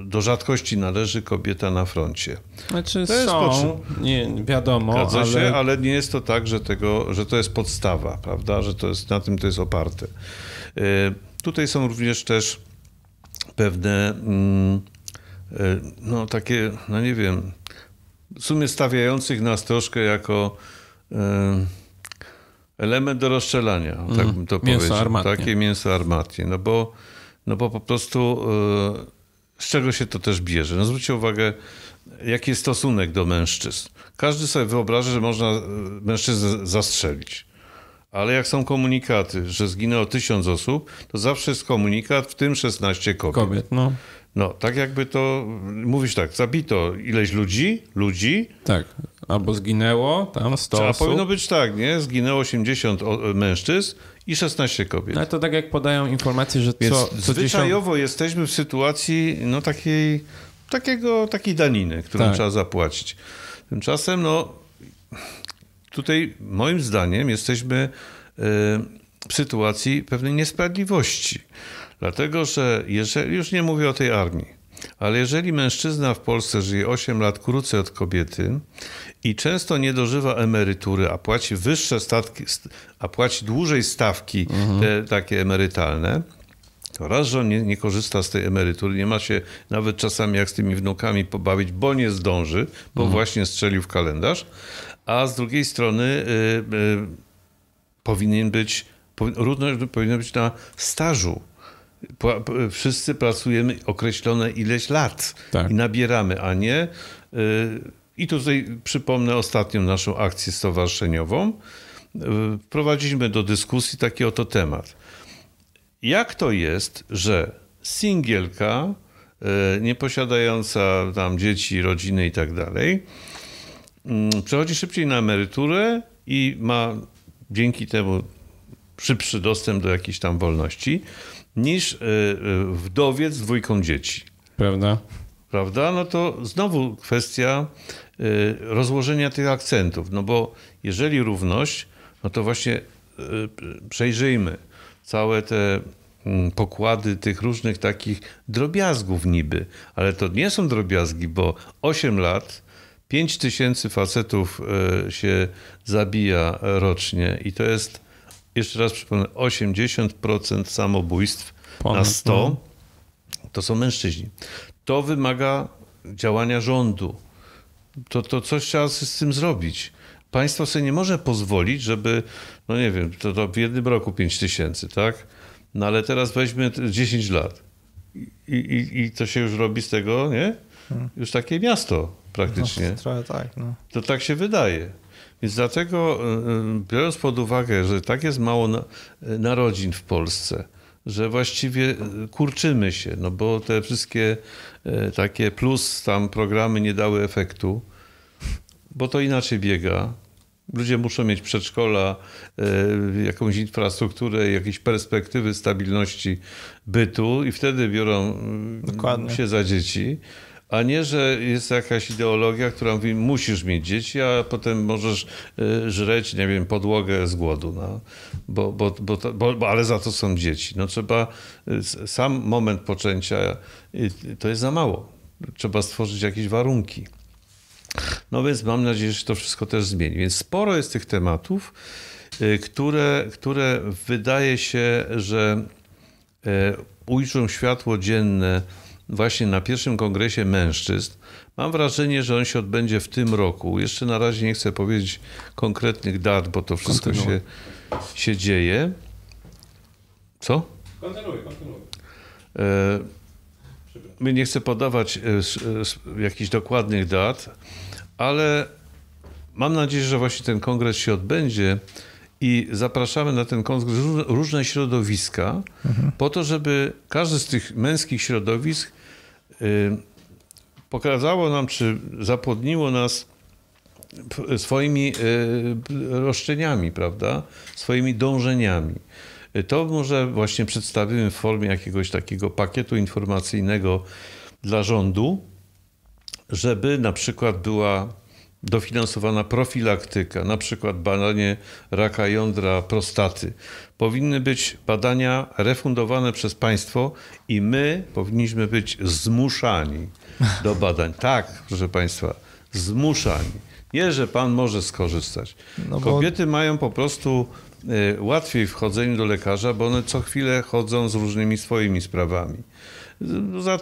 do rzadkości należy kobieta na froncie. Znaczy to są, nie, wiadomo, ale... Się, ale nie jest to tak, że, tego, że to jest podstawa, prawda, że to jest, na tym to jest oparte. Tutaj są również też pewne, mm, e, no takie, no nie wiem, w sumie stawiających nas troszkę jako e, element do rozstrzelania, mm, tak mhm. bym to mięso powiedział. Armatnie. Takie mięso armatnie. No bo, no bo po prostu e, z czego się to też bierze? No zwróćcie uwagę, jaki jest stosunek do mężczyzn. Każdy sobie wyobraża, że można mężczyznę zastrzelić. Ale jak są komunikaty, że zginęło tysiąc osób, to zawsze jest komunikat, w tym 16 kobiet. kobiet no. no, tak jakby to, mówisz tak, zabito ileś ludzi, ludzi. Tak, albo zginęło tam 100 A osób. A powinno być tak, nie? Zginęło 80 mężczyzn, i 16 kobiet. No to tak jak podają informacje, że Więc co, co zwyczajowo jesteśmy w sytuacji no takiej, takiego, takiej daniny, którą tak. trzeba zapłacić. Tymczasem no tutaj moim zdaniem jesteśmy y, w sytuacji pewnej niesprawiedliwości. Dlatego, że jeżeli, już nie mówię o tej armii, ale jeżeli mężczyzna w Polsce żyje 8 lat krócej od kobiety i często nie dożywa emerytury, a płaci wyższe statki, a płaci dłużej stawki mhm. te, takie emerytalne, to raz, że on nie, nie, korzysta z tej emerytury, nie ma się nawet czasami jak z tymi wnukami pobawić, bo nie zdąży, bo mhm. właśnie strzelił w kalendarz, a z drugiej strony y, y, powinien być, równość powinna być na stażu. Wszyscy pracujemy określone ileś lat tak. i nabieramy, a nie. Y, I tutaj przypomnę ostatnią naszą akcję stowarzyszeniową. Wprowadziliśmy do dyskusji taki oto temat. Jak to jest, że singielka, nieposiadająca tam dzieci, rodziny i tak dalej, Mm, przechodzi szybciej na emeryturę i ma dzięki temu szybszy dostęp do jakiejś tam wolności niż e, e, wdowiec z dwójką dzieci. Prawda? Prawda? No to znowu kwestia e, rozłożenia tych akcentów, no bo jeżeli równość, no to właśnie przejrzyjmy całe te mm, pokłady tych różnych takich drobiazgów niby, ale to nie są drobiazgi, bo 8 lat 5 tysięcy facetów e, się zabija rocznie i to jest, jeszcze raz przypomnę, 80% samobójstw Ponad, na no. 100 to są mężczyźni. To wymaga działania rządu. To, to coś trzeba z tym zrobić. Państwo sobie nie może pozwolić, żeby, no nie wiem, to, to w jednym roku 5 tysięcy, tak? No ale teraz weźmy 10 lat. I, i, I to się już robi z tego, nie? Hmm. Już takie miasto praktycznie. No, trochę tak, no. To tak się wydaje. Więc dlatego, e, e, biorąc pod uwagę, że tak jest mało e, narodzin w Polsce, że właściwie kurczymy się, no bo te wszystkie takie plus tam programy nie dały efektu, bo to inaczej biega. Ludzie muszą mieć przedszkola, jakąś infrastrukturę, jakieś perspektywy stabilności bytu i wtedy biorą mm, Dokładnie. się za dzieci a nie, że jest jakaś ideologia, która mówi, musisz mieć dzieci, a potem możesz y, żreć, nie wiem, podłogę z głodu, no. bo, bo, bo, bo, bo ale za to są dzieci. No trzeba, y, sam moment poczęcia y, to jest za mało. Trzeba stworzyć jakieś warunki. No więc mam nadzieję, że to wszystko też zmieni. Więc sporo jest tych tematów, które, które wydaje się, że ujrzą światło dzienne właśnie na pierwszym kongresie mężczyzn. Mam wrażenie, że on się odbędzie w tym roku. Jeszcze na razie nie chcę powiedzieć konkretnych dat, bo to wszystko się, się dzieje. Co? Kontynuuj, kontynuuj. E, My nie chcę podawać e, e, jakichś dokładnych dat, ale mam nadzieję, że właśnie ten kongres się odbędzie i zapraszamy na ten kongres różne środowiska, mhm. po to, żeby każde z tych męskich środowisk y, pokazało nam, czy zapłodniło nas swoimi y, roszczeniami, prawda? Swoimi dążeniami. Y, to może właśnie przedstawimy w formie jakiegoś takiego pakietu informacyjnego dla rządu, żeby na przykład była dofinansowana profilaktyka, na przykład badanie raka jądra prostaty. Powinny być badania refundowane przez państwo i my powinniśmy być zmuszani do badań. Tak, proszę państwa, zmuszani. Nie, że pan może skorzystać. No bo... Kobiety mają po prostu e, łatwiej w chodzeniu do lekarza, bo one co chwilę chodzą z różnymi swoimi sprawami.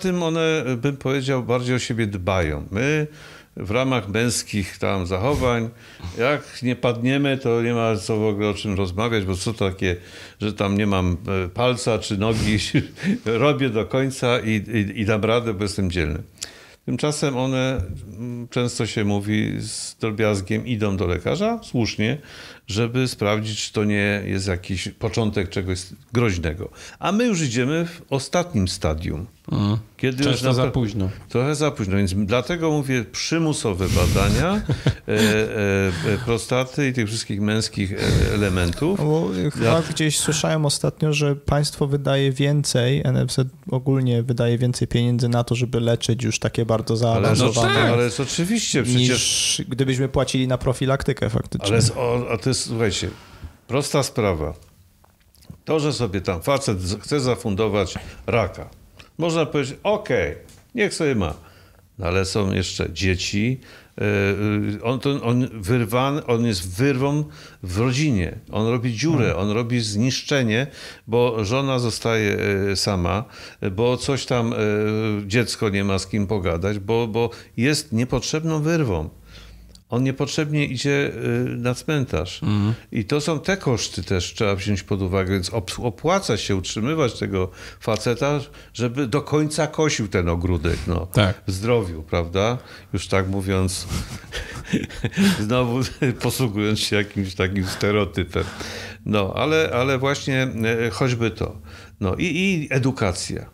tym one, bym powiedział, bardziej o siebie dbają. My w ramach męskich tam zachowań. Jak nie padniemy, to nie ma co w ogóle o czym rozmawiać, bo co takie, że tam nie mam e, palca czy nogi, robię do końca i, i, i dam radę, bo jestem dzielny. Tymczasem one, mm, często się mówi z drobiazgiem, idą do lekarza, słusznie, żeby sprawdzić, czy to nie jest jakiś początek czegoś groźnego. A my już idziemy w ostatnim stadium. Mm. Kiedy Często już na... za późno. Trochę za późno, więc dlatego mówię przymusowe badania e, e, prostaty i tych wszystkich męskich e, elementów. Bo chyba gdzieś słyszałem ostatnio, że państwo wydaje więcej, NFZ ogólnie wydaje więcej pieniędzy na to, żeby leczyć już takie bardzo zaawansowane... Ale, no tak. ale jest oczywiście przecież... Niż gdybyśmy płacili na profilaktykę faktycznie. Ale o, a to jest jest, słuchajcie, prosta sprawa. To, że sobie tam facet chce zafundować raka. Można powiedzieć, okej, okay, niech sobie ma. No ale są jeszcze dzieci. E, e, on, on, wyrwan, on jest wyrwą w rodzinie. On robi dziurę, hmm. on robi zniszczenie, bo żona zostaje e, sama, bo coś tam dziecko nie ma z kim pogadać, bo, bo jest niepotrzebną wyrwą on niepotrzebnie idzie y, na cmentarz. Mhm. I to są te koszty też trzeba wziąć pod uwagę, więc opłaca się utrzymywać tego faceta, żeby do końca kosił ten ogródek, no. Tak. W zdrowiu, prawda? Już tak mówiąc, znowu posługując się jakimś takim stereotypem. No, ale, ale właśnie e, choćby to. No i, i edukacja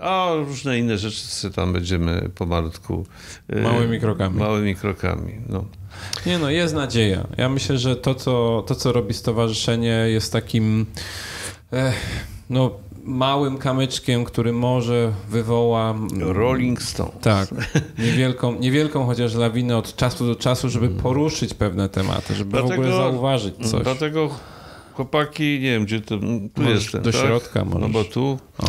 a różne inne rzeczy sobie tam będziemy po malutku e, Małymi krokami. Małymi krokami. No. Nie no, jest nadzieja. Ja myślę, że to, co, to, co robi stowarzyszenie, jest takim. Ech, no, małym kamyczkiem, który może wywoła. Mm, Rolling Stones. Tak. Niewielką, niewielką chociaż lawinę od czasu do czasu, żeby mm. poruszyć pewne tematy, żeby dlatego, w ogóle zauważyć coś. Dlatego chłopaki, nie wiem, gdzie to. Tu możesz jestem. Do tak? środka, może. No bo tu. O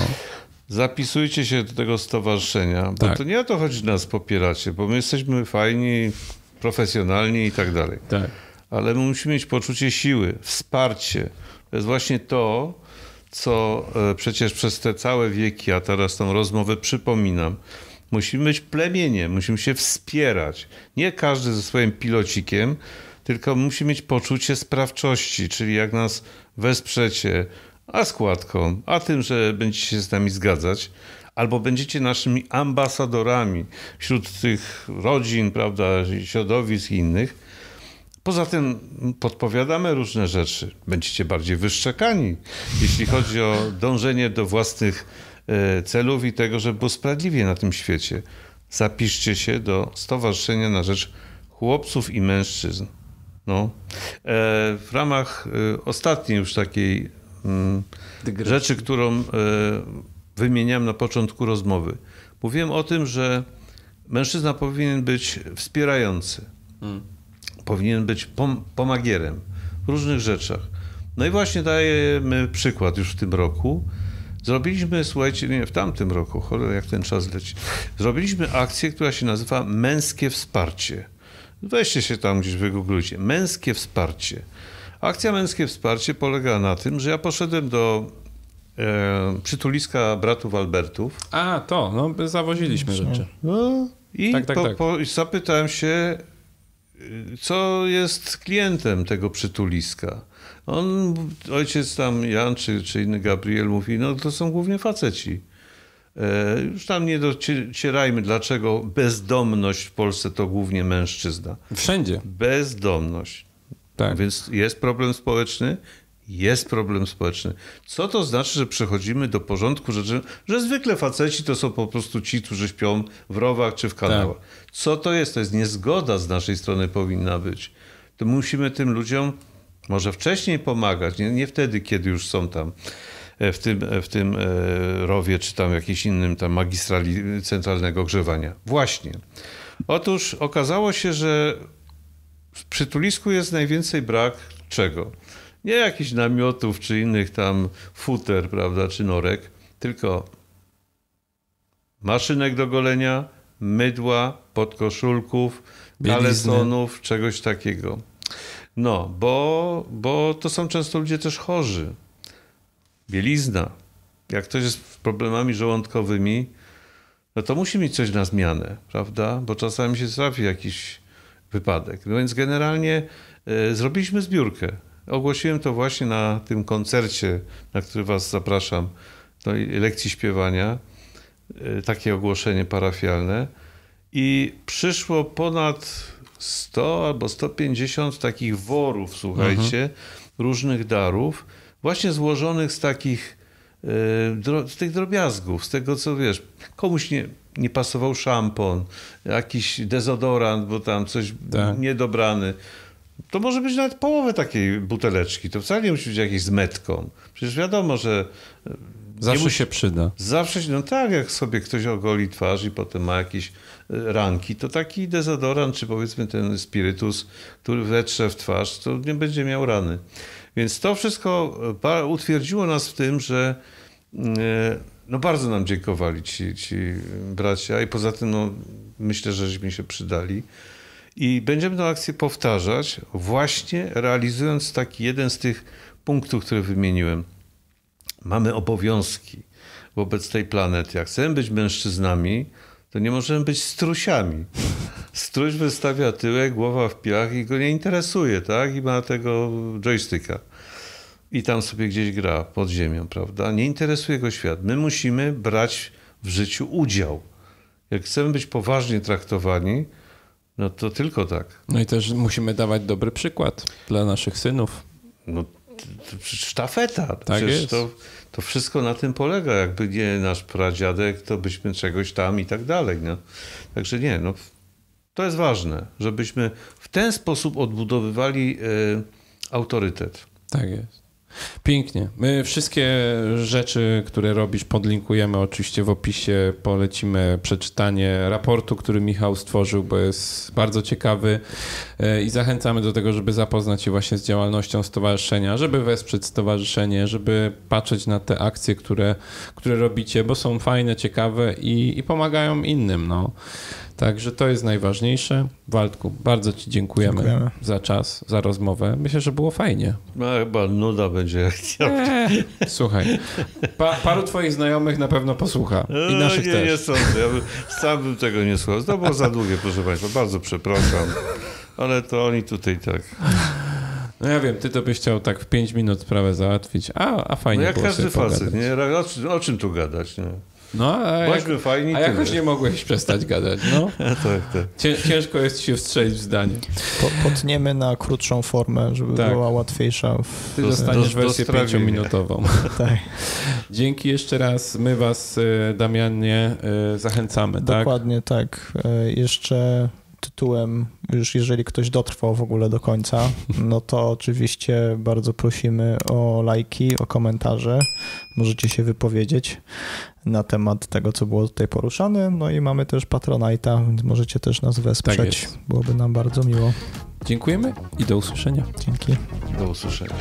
zapisujcie się do tego stowarzyszenia, bo tak. to nie o to chodzi, że nas popieracie, bo my jesteśmy fajni, profesjonalni i tak dalej. Tak. Ale my musimy mieć poczucie siły, wsparcie. To jest właśnie to, co e, przecież przez te całe wieki, a teraz tą rozmowę przypominam, musimy być plemieniem, musimy się wspierać. Nie każdy ze swoim pilocikiem, tylko musi mieć poczucie sprawczości, czyli jak nas wesprzecie, a składką, a tym, że będziecie się z nami zgadzać, albo będziecie naszymi ambasadorami wśród tych rodzin, prawda, środowisk i innych. Poza tym podpowiadamy różne rzeczy. Będziecie bardziej wyszczekani, jeśli chodzi o dążenie do własnych e, celów i tego, żeby było sprawiedliwie na tym świecie. Zapiszcie się do Stowarzyszenia na Rzecz Chłopców i Mężczyzn. No. E, w ramach e, ostatniej już takiej rzeczy, którą e, wymieniam na początku rozmowy. Mówiłem o tym, że mężczyzna powinien być wspierający, mm. powinien być pom pomagierem w różnych rzeczach. No i właśnie dajemy przykład już w tym roku. Zrobiliśmy, słuchajcie, nie, w tamtym roku, cholera, jak ten czas leci, zrobiliśmy akcję, która się nazywa Męskie Wsparcie. Weźcie się tam gdzieś, wygooglujcie. Męskie Wsparcie. Akcja Męskie Wsparcie polega na tym, że ja poszedłem do e, przytuliska bratów Albertów. A, to, no zawoziliśmy rzeczy. No, I tak, tak, po, tak. Po, zapytałem się, y, co jest klientem tego przytuliska. On, ojciec tam Jan czy, czy inny Gabriel mówi, no to są głównie faceci. E, już tam nie docierajmy, dlaczego bezdomność w Polsce to głównie mężczyzna. Wszędzie. Bezdomność. Tak. Więc jest problem społeczny, jest problem społeczny. Co to znaczy, że przechodzimy do porządku rzeczy, że zwykle faceci to są po prostu ci, którzy śpią w rowach czy w kanałach. Tak. Co to jest? To jest niezgoda z naszej strony powinna być. To musimy tym ludziom może wcześniej pomagać, nie, nie wtedy, kiedy już są tam e, w tym, e, w tym e, rowie, czy tam jakiś innym tam magistrali centralnego ogrzewania. Właśnie. Otóż okazało się, że w przytulisku jest najwięcej brak czego? Nie jakichś namiotów czy innych tam futer, prawda, czy norek, tylko maszynek do golenia, mydła, podkoszulków, kaletonów, czegoś takiego. No, bo, bo to są często ludzie też chorzy. Bielizna. Jak ktoś jest z problemami żołądkowymi, no to musi mieć coś na zmianę, prawda? Bo czasami się trafi jakiś wypadek. No więc generalnie e, zrobiliśmy zbiórkę. Ogłosiłem to właśnie na tym koncercie, na który Was zapraszam, do lekcji śpiewania. E, takie ogłoszenie parafialne. I przyszło ponad 100 albo 150 takich worów, słuchajcie, mhm. różnych darów, właśnie złożonych z takich, e, z tych drobiazgów, z tego co wiesz, komuś nie, nie pasował szampon, jakiś dezodorant, bo tam coś tak. niedobrany. To może być nawet połowę takiej buteleczki. To wcale nie musi być jakieś z metką. Przecież wiadomo, że e, Zawsze musi... się przyda. Zawsze się, no tak, jak sobie ktoś ogoli twarz i potem ma jakieś e, ranki, to taki dezodorant, czy powiedzmy ten spirytus, który wetrze w twarz, to nie będzie miał rany. Więc to wszystko e, utwierdziło nas w tym, że mm, no bardzo nam dziękowali ci, ci bracia i poza tym no, myślę, żeśmy się przydali. I będziemy tę akcję powtarzać, właśnie realizując taki jeden z tych punktów, które wymieniłem. Mamy obowiązki wobec tej planety. Jak chcemy być mężczyznami, to nie możemy być strusiami. Struś wystawia tyłek, głowa w piach i go nie interesuje, tak? I ma tego joysticka i tam sobie gdzieś gra pod ziemią, prawda? Nie interesuje go świat. My musimy brać w życiu udział. Jak chcemy być poważnie traktowani, no to tylko tak. No i też musimy dawać dobry przykład dla naszych synów. No sztafeta. Tak Przecież jest. To, to wszystko na tym polega. Jakby nie nasz pradziadek, to byśmy czegoś tam i tak dalej. No. Także nie, no, to jest ważne, żebyśmy w ten sposób odbudowywali y, autorytet. Tak jest. Pięknie. My wszystkie rzeczy, które robisz, podlinkujemy oczywiście w opisie. Polecimy przeczytanie raportu, który Michał stworzył, bo jest bardzo ciekawy e, i zachęcamy do tego, żeby zapoznać się właśnie z działalnością stowarzyszenia, żeby wesprzeć stowarzyszenie, żeby patrzeć na te akcje, które, które robicie, bo są fajne, ciekawe i, i pomagają innym. No. Także to jest najważniejsze. Waldku, bardzo Ci dziękujemy, dziękujemy, za czas, za rozmowę. Myślę, że było fajnie. No, chyba nuda będzie. Eee, słuchaj, pa, paru Twoich znajomych na pewno posłucha. I no, naszych nie, też. Nie sądzę. Ja bym, sam bym tego nie słuchał. To było za długie, proszę Państwa. Bardzo przepraszam. Ale to oni tutaj tak. No ja wiem, ty to byś chciał tak w 5 minut sprawę załatwić, a, a fajnie no jak było każdy facet, nie? O, czym tu gadać, nie? No, a Bądźmy jak, A jakoś nie mogłeś przestać gadać. No. Tak, tak. Ciężko jest się wstrzelić w zdanie. Po, potniemy na krótszą formę, żeby tak. była łatwiejsza. W... Ty dostaniesz do, wersję pięciominutową. tak. Dzięki jeszcze raz. My was, e, Damianie, e, zachęcamy. Tak? Dokładnie tak. tak. Jeszcze tytułem, już jeżeli ktoś dotrwał w ogóle do końca, no to oczywiście bardzo prosimy o lajki, o komentarze. Możecie się wypowiedzieć na temat tego, co było tutaj poruszane. No i mamy też Patronite'a, więc możecie też nas wesprzeć. Tak Byłoby nam bardzo miło. Dziękujemy i do usłyszenia. Dzięki. Do usłyszenia.